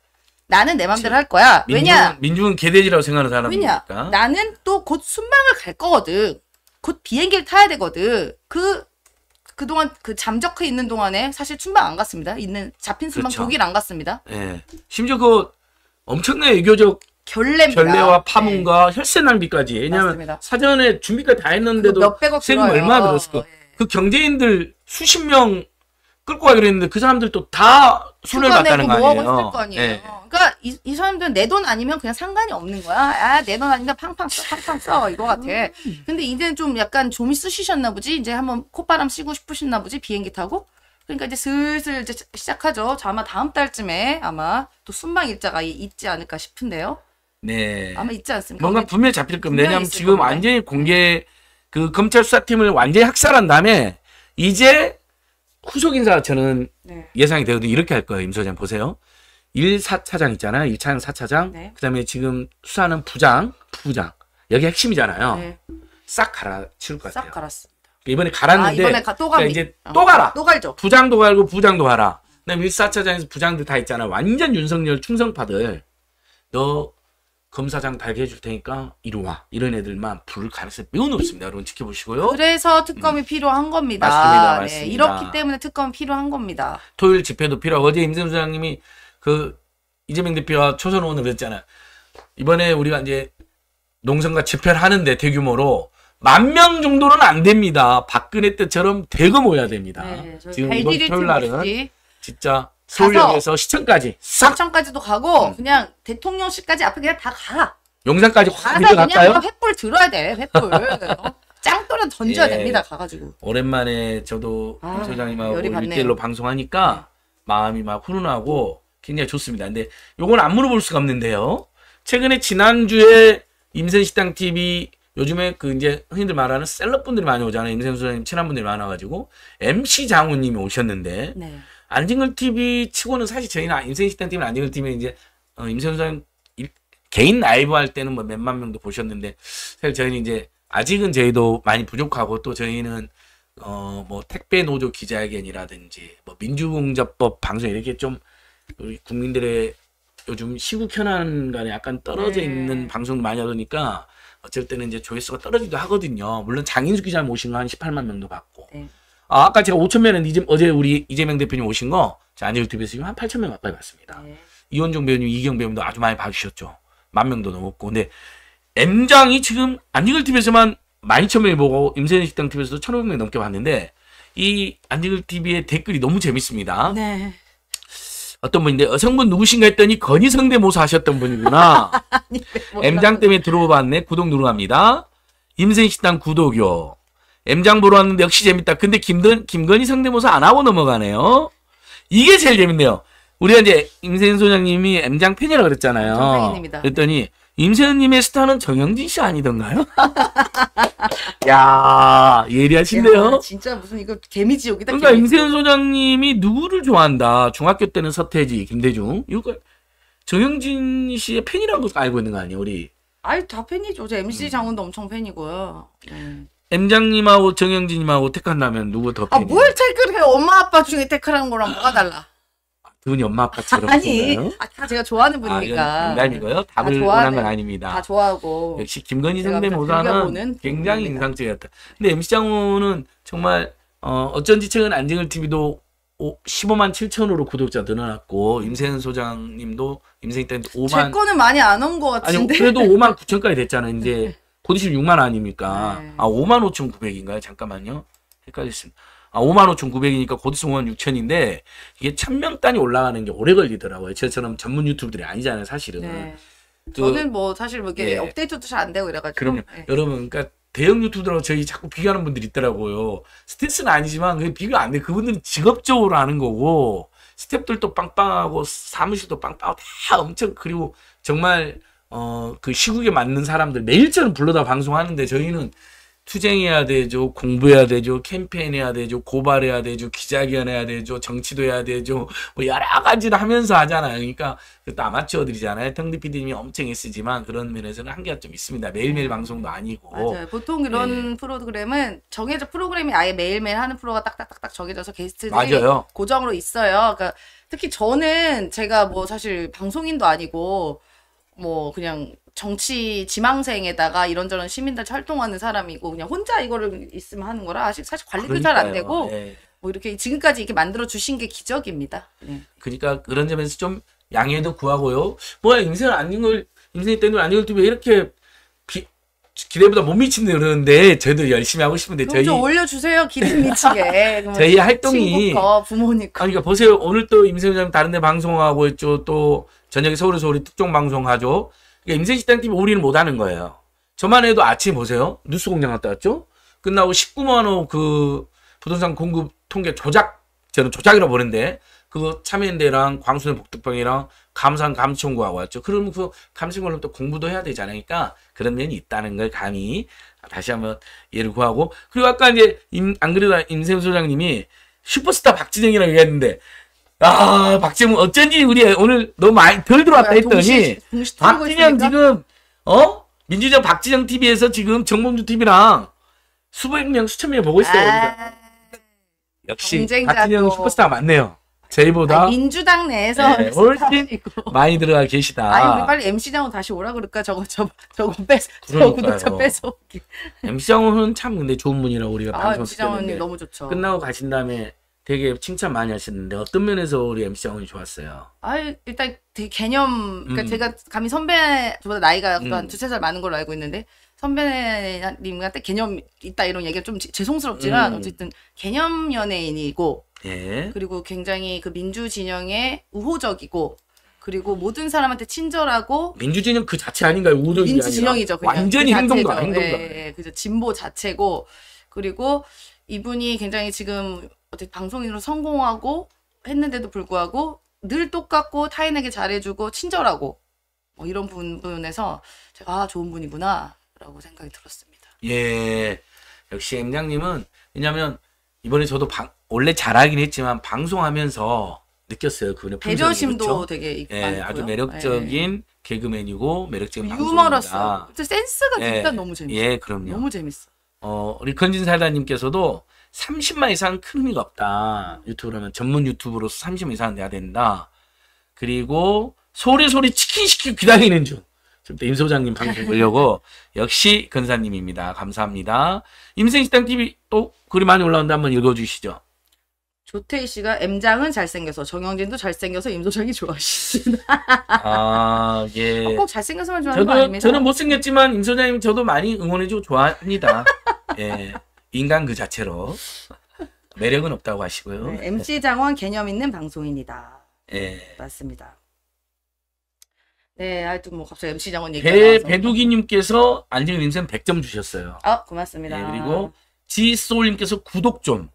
[SPEAKER 3] 나는 내 맘대로 할 거야. 민중은, 왜냐?
[SPEAKER 2] 민중은 개돼지라고 생각하는 사람이니까. 왜냐?
[SPEAKER 3] 나는 또 곧 순방을 갈 거거든. 곧 비행기를 타야 되거든. 그 그동안 그 잠적해 있는 동안에 사실 춘방 안 갔습니다. 있는 잡힌 순방 그렇죠. 독일 안 갔습니다.
[SPEAKER 2] 예. 심지어 그 엄청나게 교적 결례입니다. 결례와 네. 파문과 혈세 낭비까지. 왜냐하면 맞습니다. 사전에 준비가 다 했는데도 세금 얼마 들었을까. 예. 그 경제인들 수십 명 끌고 가기로 했는데 그 사람들이 또다 수뇌를 받다는 거 아니에요. 뭐하고
[SPEAKER 3] 거 아니에요. 네. 그러니까 이, 이 사람들은 내 돈 아니면 그냥 상관이 없는 거야. 아, 내 돈 아닌데 팡팡 써, 팡팡 써. 이거 같아. 음. 근데 이제는 좀 약간 좀이 시셨나 보지. 이제 한번 콧바람 쐬고 싶으셨나 보지. 비행기 타고. 그러니까 이제 슬슬 이제 시작하죠. 아마 다음 달쯤에 아마 또 순방 일자가 있지 않을까 싶은데요.
[SPEAKER 2] 네. 아마
[SPEAKER 3] 있지 않습니까? 뭔가
[SPEAKER 2] 분명히 잡힐 겁니다. 왜냐하면 지금 겁니 완전히 공개 그 검찰 수사팀을 완전히 학살한 다음에 이제 후속 인사 저는 네. 예상이 되거든 이렇게 할 거예요. 임 소장 보세요. 1 4 차장 있잖아요. 1차장, 4차장. 네. 그다음에 지금 수사는 부장, 부부장. 여기 핵심이잖아요. 네. 싹 갈아치울 것 같아요. 싹 갈았습니다. 그러니까 이번에 갈았는데 아, 이번에 가, 또 갑니. 그러니까 이제 어. 또 갈아. 또 갈죠. 부장도 갈고 부장도 갈아. 그다음에 1 4차장에서 부장들 다 있잖아. 완전 윤석열 충성파들. 너 검사장 달게 해줄 테니까 이리 와 이런 애들만 불를 가능성이 매우 높습니다. 여러분 지켜보시고요.
[SPEAKER 3] 그래서 특검이 음. 필요한 겁니다. 맞습니다. 네, 맞습니다. 이렇기 때문에 특검이 필요한 겁니다.
[SPEAKER 2] 토요일 집회도 필요하고 어제 임선 소장님이 그 이재명 대표와 초선 의원을 그랬잖아요. 이번에 우리가 이제 농성과 집회를 하는데 대규모로 만 명 정도는 안 됩니다. 박근혜 때처럼 대거 모여야 됩니다.
[SPEAKER 3] 네, 네 지금 이번 토요일 날은
[SPEAKER 2] 진짜 서울역에서 시청까지 싹
[SPEAKER 3] 시청까지도 가고 음. 그냥 대통령실까지 앞에 그냥 다 가.
[SPEAKER 2] 용산까지 확 가다 그냥 밀갈까요 뭐
[SPEAKER 3] 횃불 들어야 돼. 횃불. 어? 짱돌은 던져야 예. 됩니다. 가가지고.
[SPEAKER 2] 오랜만에 저도 아, 소장님하고 열이 받네 일대일로 방송하니까 네. 마음이 막 훈훈하고 굉장히 좋습니다. 근데 요건 안 물어볼 수가 없는데요. 최근에 지난주에 임 s 식당 TV 요즘에 그 이제 흔히들 말하는 셀럽분들이 많이 오잖아요. 임생 소장님 친한 분들이 많아가지고 MC 장우님이 오셨는데 네. 안진걸 TV 치고는 사실 저희는 인생 아, 식당 때문에 안진걸 TV 이제 어, 임세훈 사 개인 라이브 할 때는 뭐 몇만 명도 보셨는데 사실 저희는 이제 아직은 저희도 많이 부족하고 또 저희는 어뭐 택배 노조 기자회견이라든지 뭐민주공작법 방송 이렇게 좀 우리 국민들의 요즘 시국 현안 간에 약간 떨어져 네. 있는 방송도 많이 하니까 어쩔 때는 이제 조회수가 떨어지기도 하거든요. 물론 장인수 기자 모신 거 한 18만 명도 받고 네. 아, 까 제가 5천 명은 이제, 어제 우리 이재명 대표님 오신 거, 자, 안일 TV에서 지금 한 8천 명 가까이 봤습니다. 네. 이원종 배우님, 이경 배우님도 아주 많이 봐주셨죠. 만 명도 넘었고. 근데 M장이 지금 안지글 TV에서만 12,000명이 보고 임세현 식당 TV에서도 1,500명 넘게 봤는데 이안지글 TV의 댓글이 너무 재밌습니다. 네. 어떤 분인데 어, 성분 누구신가 했더니 건희성대모사 하셨던 분이구나. 아 M장 때문에 들어봤네. 구독 누르랍니다. 임세현 식당 구독요. M장 보러 왔는데 역시 재밌다. 근데 김건, 김건희 성대모사 안 하고 넘어가네요. 이게 제일 재밌네요. 우리가 이제 임세현 소장님이 M장 팬이라 그랬잖아요. 정상인입니다. 그랬더니 임세현님의 스타는 정영진 씨 아니던가요? 야 예리하신데요. 야,
[SPEAKER 3] 진짜 무슨 이거 개미지옥이다. 그러니까 개미지 임세현
[SPEAKER 2] 소장님이 누구를 좋아한다. 중학교 때는 서태지, 김대중. 이거 정영진 씨의 팬이라는 걸 알고 있는 거 아니에요, 우리?
[SPEAKER 3] 아이 다 팬이죠. 저 MC 음. 장훈도 음. 엄청 팬이고요. 음.
[SPEAKER 2] 엠장님하고 정영진님하고 택한다면 누구 더 아, 팬이에요?
[SPEAKER 3] 뭘 태클 해? 엄마 아빠 중에 태클한 거랑 뭐가 달라?
[SPEAKER 2] 두 분이 엄마 아빠처럼 아니, 아,
[SPEAKER 3] 다 제가 좋아하는 아, 분이니까. 농이고요
[SPEAKER 2] 답을 원한 건 아닙니다. 다
[SPEAKER 3] 좋아하고.
[SPEAKER 2] 역시 김건희 선배 모사는 굉장히 인상적이었다. 근데 MC 장호는 정말 어, 어쩐지 최근 안정일 TV도 15만 7천으로 구독자 늘어났고 임세현 소장님도 임세때 5만 거는
[SPEAKER 3] 많이 안 온 것 같은데. 그래도 5만
[SPEAKER 2] 9천까지 됐잖아 이제 곧있으 6만 원 아닙니까? 네. 아 5만 5천 9백인가요? 잠깐만요. 헷갈렸습니다. 아 5만 5천 9백이니까 곧 있으면 5만 6천인데 이게 천명단이 올라가는 게 오래 걸리더라고요. 저처럼 전문 유튜브들이 아니잖아요, 사실은. 네. 저, 저는
[SPEAKER 3] 뭐 사실 뭐 이게 예. 네. 업데이트도 잘 안 되고 이래가지고. 그럼요. 예.
[SPEAKER 2] 여러분, 그러니까 대형 유튜브들하고 저희 자꾸 비교하는 분들이 있더라고요. 스트레스는 아니지만 그게 비교 안 돼. 그분들은 직업적으로 하는 거고 스탭들도 빵빵하고 사무실도 빵빵하고 다 엄청 그리고 정말 어, 그 시국에 맞는 사람들 매일처럼 불러다 방송하는데 저희는 투쟁해야 되죠. 공부해야 되죠. 캠페인해야 되죠. 고발해야 되죠. 기자견해야 회 되죠. 정치도 해야 되죠. 뭐 여러 가지를 하면서 하잖아요. 그러니까 그것도 아마추어들이잖아요. 텅디 PD님이 엄청 애쓰지만 그런 면에서는 한계가 좀 있습니다. 매일매일 방송도 아니고. 맞아요.
[SPEAKER 3] 보통 이런 네. 프로그램은 정해져 프로그램이 아예 매일매일 하는 프로가 딱딱딱딱 정해져서 게스트들이 맞아요. 고정으로 있어요. 그러니까 특히 저는 제가 뭐 사실 방송인도 아니고 뭐 그냥 정치 지망생에다가 이런저런 시민들 활동하는 사람이고 그냥 혼자 이거를 있으면 하는 거라 아직 사실 관리도 잘 안 되고 네. 뭐 이렇게 지금까지 이렇게 만들어 주신 게 기적입니다.
[SPEAKER 2] 네. 그러니까 그런 점에서 좀 양해도 구하고요. 뭐야 인생 안익걸 인생 때문에 안익을 왜 이렇게 기대보다 못 미친다 그러는데 저희도 열심히 하고 싶은데 저희 좀
[SPEAKER 3] 올려주세요 기대 미치게 저희 활동이 친구 거
[SPEAKER 2] 부모님 거 아니 그러니까 보세요 오늘 또 임세훈 장님 다른 데 방송하고 있죠 또 저녁에 서울에서 우리 특종 방송하죠. 그러니까 임세식당 팀이 우리는 못하는 거예요. 저만 해도 아침 보세요. 뉴스 공장 갔다 왔죠. 끝나고 19만 호그 부동산 공급 통계 조작 저는 조작이라고 보는데 그거 참여연대랑 광수는 복덕방이랑 감산 감청구하고 왔죠. 그러면 그 감청구를 또 공부도 해야 되지 않으니까 그런 면이 있다는 걸 감히 다시 한번 예를 구하고 그리고 아까 이제 임, 안 그래도 임세훈 소장님이 슈퍼스타 박진영이라고 얘기했는데 아, 박재문 어쩐지 우리 오늘 너무 많이 덜 들어왔다 네, 했더니 동시,
[SPEAKER 1] 동시 박진영
[SPEAKER 2] 지금 어? 민주당 박진영 TV에서 지금 정범주 TV랑 수백 명 수천 명 보고 있어요. 아... 역시 박진영 슈퍼스타 맞네요. 저희보다 아,
[SPEAKER 3] 민주당 내에서 네, 훨씬
[SPEAKER 2] 많이 들어가 계시다. 아니 우리 빨리
[SPEAKER 3] MC장은 다시 오라 그럴까 저거 저 저거 빼서 저 구독자 빼서
[SPEAKER 2] MC장은 참 근데 좋은 분이라 우리가 아, 방송 MC장은 너무 좋죠. 끝나고 가신 다음에 되게 칭찬 많이 하시는데 어떤 면에서 우리 MC 영훈이 좋았어요?
[SPEAKER 3] 아 일단 되게 개념 그러니까 음. 제가 감히 선배보다 나이가 약간 음. 두세 살 많은 걸로 알고 있는데 선배님한테 개념 있다 이런 얘기가 좀 죄송스럽지만 음. 어쨌든 개념 연예인이고 예. 그리고 굉장히 그 민주 진영에 우호적이고 그리고 모든 사람한테 친절하고
[SPEAKER 2] 민주 진영 그 자체 아닌가요? 우호적 민주 진영이죠. 완전히 그 행동가 행동가. 예, 예,
[SPEAKER 3] 예. 그죠 진보 자체고 그리고 이분이 굉장히 지금 어떻게 방송인으로 성공하고 했는데도 불구하고 늘 똑같고 타인에게 잘해주고 친절하고 뭐 이런 부분에서 제가 아, 좋은 분이구나라고 생각이 들었습니다.
[SPEAKER 2] 예, 역시 엠장님은 왜냐하면 이번에 저도 방, 원래 잘하긴 했지만 방송하면서 느꼈어요 그분의 배려심도 그렇죠? 되게 있고 예, 아주 매력적인 예. 개그맨이고 매력적인 어, 유머러스
[SPEAKER 3] 센스가 예, 일단 너무 재밌어.
[SPEAKER 2] 예, 그럼요. 너무 재밌어. 어리 건진 사다님께서도 30만 이상 큰 의미가 없다. 유튜브라면 전문 유튜브로서 30만 이상은 내야 된다. 그리고 소리소리 치킨 시키고 기다리는 중. 좀더 임 소장님 방송 보려고 역시 근사님입니다. 감사합니다. 임생식당 TV 또 글이 많이 올라온다 한번 읽어주시죠.
[SPEAKER 3] 조태희 씨가 M장은 잘생겨서 정영진도 잘생겨서 임소장이 좋아하시나.
[SPEAKER 2] 아 예. 어, 꼭
[SPEAKER 3] 잘생겨서만 좋아하는 저도, 거 아닙니다. 저는
[SPEAKER 2] 못생겼지만 임소장님 저도 많이 응원해주고 좋아합니다. 예. 인간 그 자체로 매력은 없다고 하시고요. 네, MC
[SPEAKER 3] 장원 개념 있는 방송인이다. 예. 맞습니다. 네, 하여튼 뭐 갑자기 MC 장원 얘기가 나서
[SPEAKER 2] 배두기님께서 안녕 인생 100점 주셨어요.
[SPEAKER 3] 아, 고맙습니다. 예, 그리고
[SPEAKER 2] 지소울님께서 구독 좀.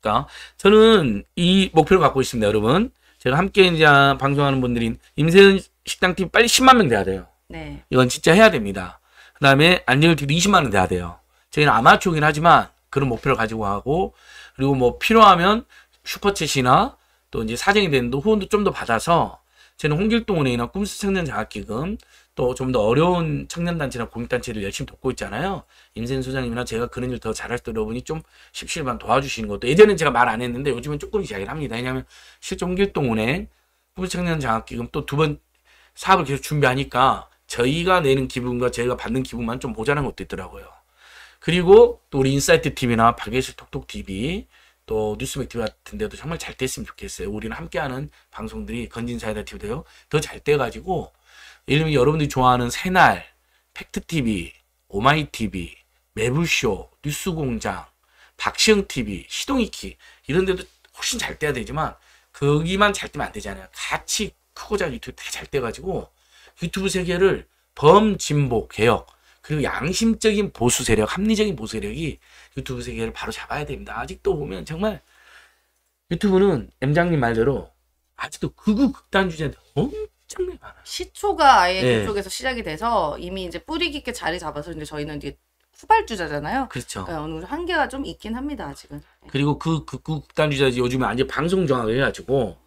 [SPEAKER 2] 그러니까 저는 이 목표를 갖고 있습니다, 여러분. 제가 함께 이제 방송하는 분들이 임세은 식당 팀 빨리 10만 명 돼야 돼요. 네. 이건 진짜 해야 됩니다. 그다음에 안녕을 TV 20만 원 돼야 돼요. 저희는 아마추어긴 하지만 그런 목표를 가지고 하고 그리고 뭐 필요하면 슈퍼챗이나 또 이제 사정이 되는 후원도 좀 더 받아서 저는 홍길동은행이나 꿈스 청년 장학기금 또 좀 더 어려운 청년단체나 공익단체를 열심히 돕고 있잖아요. 임센 소장님이나 제가 그런 일 더 잘할 때 여러분이 좀 십시일반 도와주시는 것도 예전엔 제가 말 안 했는데 요즘은 조금 이야기를 합니다. 왜냐하면 실제 홍길동은행 꿈스 청년 장학기금 또 두 번 사업을 계속 준비하니까 저희가 내는 기분과 저희가 받는 기분만 좀 모자란 것도 있더라고요. 그리고 또 우리 인사이트 TV나 박예실 톡톡 TV 또 뉴스맥 TV 같은 데도 정말 잘 됐으면 좋겠어요. 우리는 함께하는 방송들이 건진사이다 TV도요. 더잘 돼가지고 예를 들면 여러분들이 좋아하는 새날, 팩트TV, 오마이TV, 매불쇼, 뉴스공장, 박시영TV, 시동이키 이런 데도 훨씬 잘 돼야 되지만 거기만 잘 되면 안 되잖아요. 같이 크고 작은 유튜브 다 잘 돼가지고 유튜브 세계를 범진보 개혁 그리고 양심적인 보수 세력, 합리적인 보수 세력이 유튜브 세계를 바로 잡아야 됩니다. 아직도 보면 정말 유튜브는 엠장님 말대로 아직도 극우 극단주의자들 엄청나게
[SPEAKER 3] 많아요. 시초가 아예 네. 그쪽에서 시작이 돼서 이미 이제 뿌리 깊게 자리 잡아서 이제 저희는 이제 후발주자잖아요. 그렇죠. 그러니까 어느 정도 한계가 좀 있긴 합니다, 아직 네.
[SPEAKER 2] 그리고 그 극우 극단주의자 요즘에 아직 방송 정학을 해가지고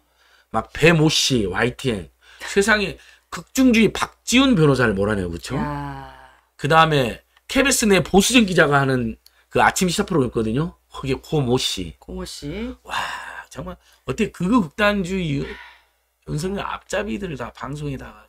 [SPEAKER 2] 막 배모 씨, YTN 세상에 극중주의 박지훈 변호사를 몰아내고 그렇죠? 야. 그 다음에 케베스네 보수정 기자가 하는 그 아침 시사 프로였거든요거기 고모 씨.
[SPEAKER 3] 고모 씨. 와
[SPEAKER 2] 정말 어떻게 극우 극단주의 윤석열 앞잡이들을 다 방송에다가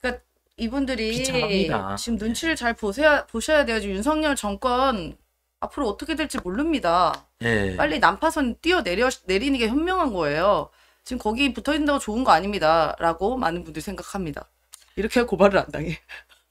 [SPEAKER 3] 그러니까 이분들이 비참합니다. 지금 눈치를 잘 보세요, 보셔야 돼요. 지금 윤석열 정권 앞으로 어떻게 될지 모릅니다. 예. 빨리 난파선 뛰어 내리는 게 현명한 거예요. 지금 거기 붙어 있는다고 좋은 거 아닙니다라고 많은 분들이 생각합니다. 이렇게 고발을 안 당해.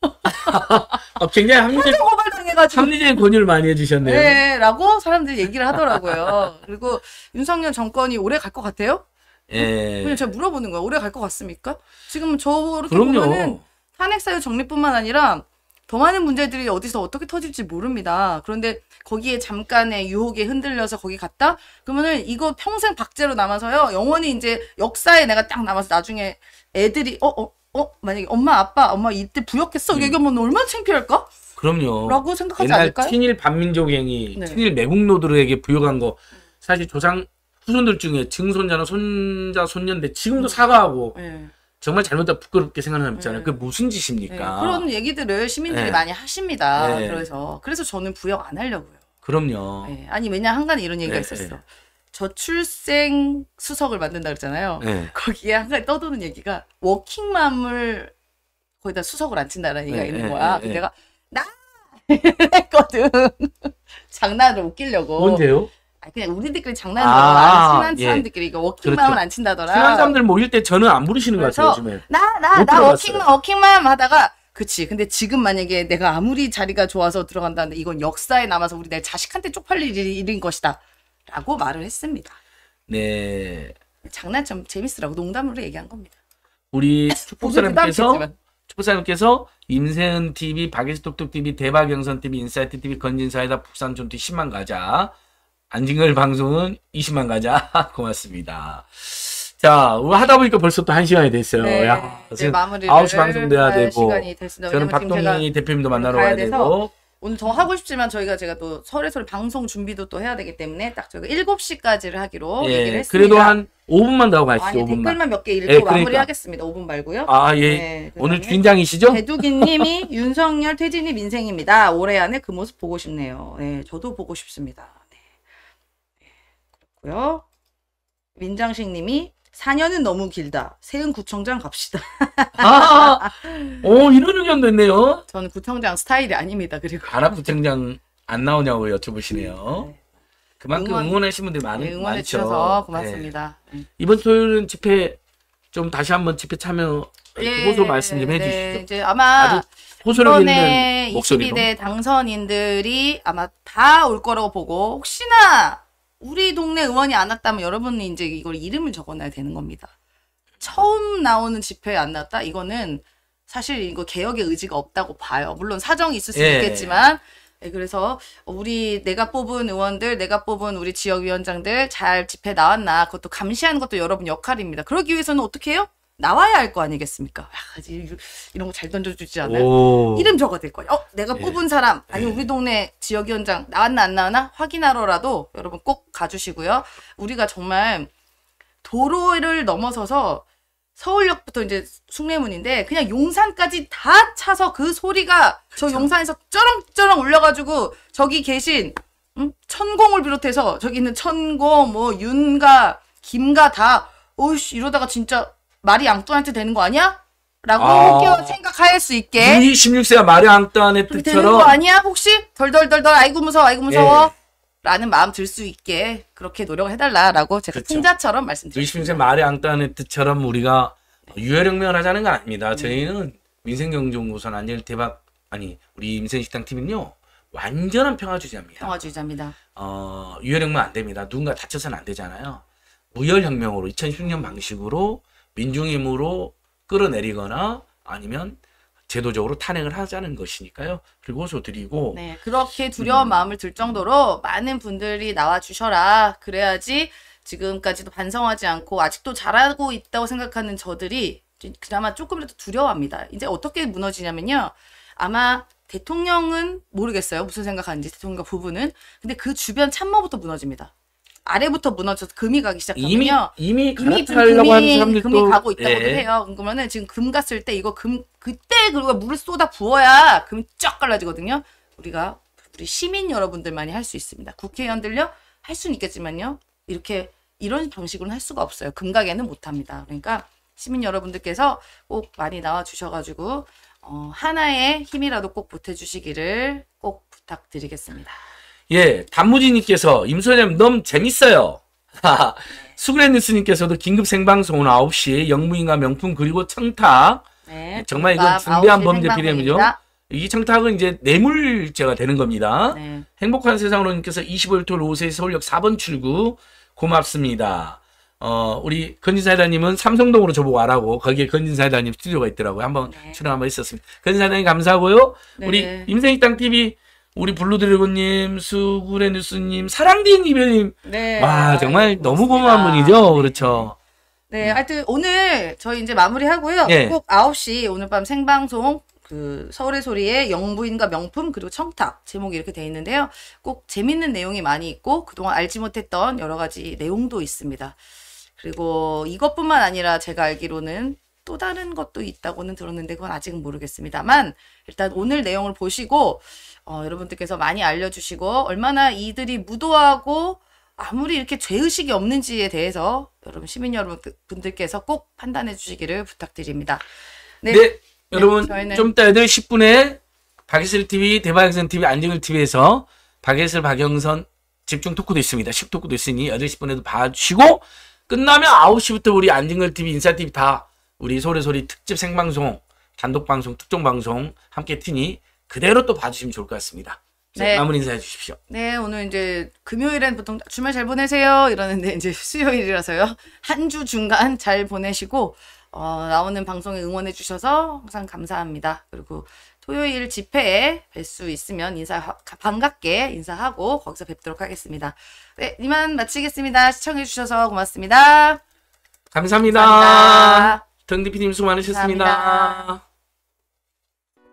[SPEAKER 2] 아, 굉장히 합리적, 고발당해가지고. 합리적인 권유를 많이 해주셨네요. 네,
[SPEAKER 3] 라고 사람들이 얘기를 하더라고요. 그리고 윤석열 정권이 오래 갈 것 같아요?
[SPEAKER 2] 예. 그냥 제가
[SPEAKER 3] 물어보는 거야. 오래 갈 것 같습니까? 지금 저렇게 그럼요. 보면은 탄핵사유 정리뿐만 아니라 더 많은 문제들이 어디서 어떻게 터질지 모릅니다. 그런데 거기에 잠깐의 유혹에 흔들려서 거기 갔다? 그러면은 이거 평생 박제로 남아서요. 영원히 이제 역사에 내가 딱 남아서 나중에 애들이, 어, 어, 어 만약에 엄마 아빠 엄마 이때 부역했어 음. 얘기하면 얼마나 창피할까?
[SPEAKER 2] 그럼요. 라고 생각하지 옛날 않을까요? 친일 반민족행위, 네. 친일 매국노들에게 부여한 거 사실 조상 후손들 중에 증손자나 손자 손녀인데 지금도 음. 사과하고 네. 정말 잘못다 부끄럽게 생각하는 사람 있잖아요. 네. 그게 무슨 짓입니까? 네, 그런
[SPEAKER 3] 얘기들을 시민들이 네. 많이 하십니다. 네. 그래서 그래서 저는 부역 안 하려고요. 그럼요. 아니 왜냐 한간에 이런 얘기가 있었어. 저출생 수석을 만든다 그랬잖아요. 네. 거기에 항상 떠도는 얘기가 워킹맘을 거의 다 수석을 안 친다는 라 얘기가 네, 있는 네, 거야. 네, 네, 내가 나 했거든. 장난을 웃기려고. 뭔데요? 아 그냥 우리들끼리 장난하는 아, 친한 예. 사람들끼리 이거 워킹맘을 그렇죠. 안 친다더라. 친한 사람들
[SPEAKER 2] 모일 때 저는 안 부르시는 것 같아요, 요즘에.
[SPEAKER 3] 나, 나, 나 워킹맘, 워킹맘 하다가 그치. 근데 지금 만약에 내가 아무리 자리가 좋아서 들어간다는데 이건 역사에 남아서 우리 내 자식한테 쪽팔릴 일인 것이다. 라고 말을 했습니다.
[SPEAKER 2] 네.
[SPEAKER 3] 장난참 재밌으라고 농담으로 얘기한 겁니다.
[SPEAKER 2] 우리 축복사님께서 그 축복사님께서 임세은 TV, 박예수 똑똑 TV, 대박 영선 TV, 인사이트 TV, 건진사이다, 북산 좀티 10만 가자. 안진걸 방송은 20만 가자. 고맙습니다. 자, 하다 보니까 벌써 또 1시간이 됐어요. 네, 야, 네, 지금 9시 방송 돼야 되고, 저는 박동희 대표님도 만나러 가야 되고,
[SPEAKER 3] 오늘 더 하고 싶지만 저희가 제가 또 설에설 방송 준비도 또 해야 되기 때문에 딱 저희가 7시까지를 하기로 예, 얘기를 했습니다. 그래도 한
[SPEAKER 2] 5분만 더 가시죠. 아, 예, 댓글만 몇 개 읽고 예, 그러니까. 마무리하겠습니다.
[SPEAKER 3] 5분 말고요. 아 예. 네,
[SPEAKER 2] 오늘 주인장이시죠?
[SPEAKER 3] 배두기님이 윤석열 퇴진이 민생입니다. 올해 안에 그 모습 보고 싶네요. 네, 저도 보고 싶습니다. 네. 네 그렇고요. 민장식님이 4년은 너무 길다. 세은 구청장 갑시다. 아, 오 어, 이런 의견도 있네요. 저는 구청장 스타일이 아닙니다. 그리고
[SPEAKER 2] 아 구청장 안 나오냐고 여쭤보시네요. 네. 그만큼 응원, 하신 분들 많, 네, 응원해 많죠. 주셔서 네. 고맙습니다. 네. 이번 토요일은 집회 좀 다시 한번 집회 참여 예, 호소 말씀 좀 해주시죠. 네, 이제 아마
[SPEAKER 3] 호소력 22대 당선인들이 아마 다 올 거라고 보고 혹시나 우리 동네 의원이 안 왔다면 여러분이 이제 이걸 이름을 적어놔야 되는 겁니다. 처음 나오는 집회에 안왔다 이거는 사실 이거 개혁의 의지가 없다고 봐요. 물론 사정이 있을 수 예. 있겠지만 예, 그래서 우리 내가 뽑은 의원들, 내가 뽑은 우리 지역위원장들 잘 집회 나왔나 그것도 감시하는 것도 여러분 역할입니다. 그러기 위해서는 어떻게 해요? 나와야 할 거 아니겠습니까? 야, 이런 거 잘 던져주지 않아요? 오. 이름 적어드될 거예요. 어, 내가 뽑은 예. 사람, 아니 예. 우리 동네 지역위원장 나왔나 안 나왔나 확인하러라도 여러분 꼭 가주시고요. 우리가 정말 도로를 넘어서서 서울역부터 이제 숭례문인데 그냥 용산까지 다 차서 그 소리가 저 용산에서 쩌렁쩌렁 울려가지고 저기 계신 음? 천공을 비롯해서 저기 있는 천공 뭐 윤가 김가 다오씨 이러다가 진짜 말이 앙뚜한테 되는 거 아니야? 라고 아, 혹여 생각할 수 있게 루이
[SPEAKER 2] 16세가 마리 앙뚜아네트처럼 되는 거 아니야?
[SPEAKER 3] 혹시 덜덜덜덜 아이고 무서워 아이고 무서워 예. 라는 마음 들 수 있게 그렇게 노력을 해달라라고 제가 그렇죠. 풍자처럼 말씀드렸습니다.
[SPEAKER 2] 루이 16세 앙뚜아네처럼 우리가 유혈혁명을 하자는 건 아닙니다. 음. 저희는 민생경제연구소는 안전 대박 아니 우리 임생식당 팀은요 완전한 평화주의자입니다.
[SPEAKER 3] 평화주의자입니다.
[SPEAKER 2] 어 유혈혁명 안 됩니다. 누군가 다쳐서는 안 되잖아요. 무혈혁명으로 2016년 방식으로 민중임으로 끌어내리거나 아니면 제도적으로 탄핵을 하자는 것이니까요. 그리고 소드리고
[SPEAKER 3] 네, 그렇게 음. 두려운 음. 마음을 들 정도로 많은 분들이 나와 주셔라. 그래야지 지금까지도 반성하지 않고 아직도 잘하고 있다고 생각하는 저들이 그나마 조금이라도 두려워합니다. 이제 어떻게 무너지냐면요. 아마 대통령은 모르겠어요. 무슨 생각하는지 대통령과 부부는. 근데 그 주변 참모부터 무너집니다. 아래부터 무너져서 금이 가기 시작하면요. 이미 이미 이미 갈려고 하는 사람들도 금이 가고 있다고 예. 해요. 그러면은 지금 금 갔을 때 이거 금 그때 그리고 물을 쏟아 부어야 금이 쫙 갈라지거든요. 우리가 우리 시민 여러분들만이 할 수 있습니다. 국회의원들요 할 수는 있겠지만요. 이렇게 이런 방식으로는 할 수가 없어요. 금가게는 못 합니다. 그러니까 시민 여러분들께서 꼭 많이 나와 주셔가지고 어, 하나의 힘이라도 꼭 보태주시기를 꼭 부탁드리겠습니다.
[SPEAKER 2] 예, 단무지님께서 임소님 장 너무 재밌어요. 네. 수그레뉴스님께서도 긴급 생방송 오늘 9시 영무인과 명품 그리고 청탁. 네, 정말 이건 중대한 범죄 피해이죠. 이 청탁은 이제 뇌물죄가 되는 겁니다. 네. 행복한 세상으로님께서 25일 토요일 오후 3시 서울역 4번 출구 고맙습니다. 어, 우리 건진사회장님은 삼성동으로 저보고 와라고 거기에 건진사회장님 스튜디오가 있더라고요. 한번 네. 출연 한번 있었습니다. 건진사회장님 감사하고요. 네. 우리 임생이땅TV 우리 블루드래곤님, 수구레 뉴스님,
[SPEAKER 3] 사랑디엔 이별님. 네. 와,
[SPEAKER 2] 정말 아이고, 너무 고마운 분이죠. 네. 그렇죠.
[SPEAKER 3] 네, 네, 하여튼 오늘 저희 이제 마무리하고요. 네. 꼭 9시 오늘 밤 생방송 그 서울의 소리의 영부인과 명품 그리고 청탁 제목이 이렇게 돼 있는데요. 꼭 재밌는 내용이 많이 있고 그동안 알지 못했던 여러 가지 내용도 있습니다. 그리고 이것뿐만 아니라 제가 알기로는 또 다른 것도 있다고는 들었는데 그건 아직은 모르겠습니다만 일단 오늘 내용을 보시고 어, 여러분들께서 많이 알려주시고 얼마나 이들이 무도하고 아무리 이렇게 죄의식이 없는지에 대해서 여러분 시민 여러분들께서 꼭 판단해 주시기를 부탁드립니다. 네, 네, 네 여러분 저희는... 좀 이따 8시
[SPEAKER 2] 10분에 박예슬 TV, 대박예선 TV, 안정일 TV에서 박예슬, 박영선 집중 토크도 있습니다. 10 토크도 있으니 8시 0분에도 봐주시고 끝나면 9시부터 우리 안정일 TV, 인사 TV 다 우리 소리소리 특집 생방송, 단독 방송, 특종 방송 함께 튀니 그대로 또 봐주시면 좋을 것 같습니다. 네. 마무리 인사해 주십시오.
[SPEAKER 3] 네, 오늘 이제 금요일엔 보통 주말 잘 보내세요 이러는데 이제 수요일이라서요. 한 주 중간 잘 보내시고 어, 나오는 방송에 응원해 주셔서 항상 감사합니다. 그리고 토요일 집회에 뵐 수 있으면 인사 반갑게 인사하고 거기서 뵙도록 하겠습니다. 네, 이만 마치겠습니다. 시청해 주셔서 고맙습니다.
[SPEAKER 2] 감사합니다. 감사합니다. 등디피님 수고 많으셨습니다 감사합니다.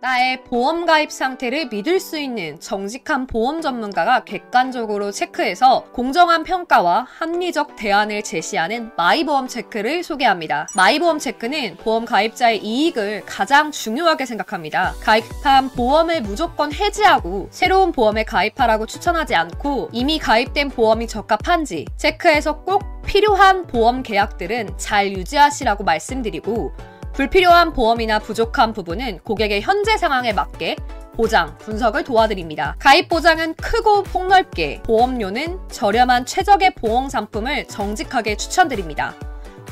[SPEAKER 1] 나의 보험 가입 상태를 믿을 수 있는 정직한 보험 전문가가 객관적으로 체크해서 공정한 평가와 합리적 대안을 제시하는 마이보험 체크를 소개합니다. 마이보험 체크는 보험 가입자의 이익을 가장 중요하게 생각합니다. 가입한 보험을 무조건 해지하고 새로운 보험에 가입하라고 추천하지 않고 이미 가입된 보험이 적합한지 체크해서 꼭 필요한 보험 계약들은 잘 유지하시라고 말씀드리고 불필요한 보험이나 부족한 부분은 고객의 현재 상황에 맞게 보장, 분석을 도와드립니다. 가입 보장은 크고 폭넓게, 보험료는 저렴한 최적의 보험 상품을 정직하게 추천드립니다.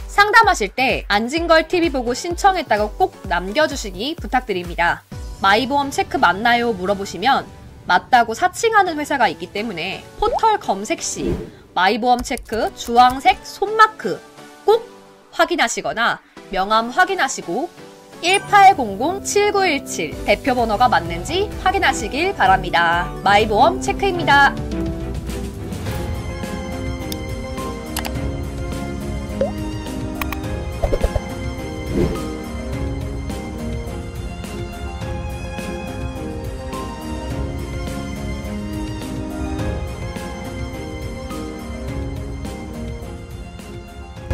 [SPEAKER 1] 상담하실 때 안진걸 TV 보고 신청했다고 꼭 남겨주시기 부탁드립니다. 마이보험 체크 맞나요? 물어보시면 맞다고 사칭하는 회사가 있기 때문에 포털 검색 시 마이보험 체크 주황색 손마크 꼭 확인하시거나 명함 확인하시고 1800-7917 대표 번호가 맞는지 확인하시길 바랍니다. 마이보험 체크입니다.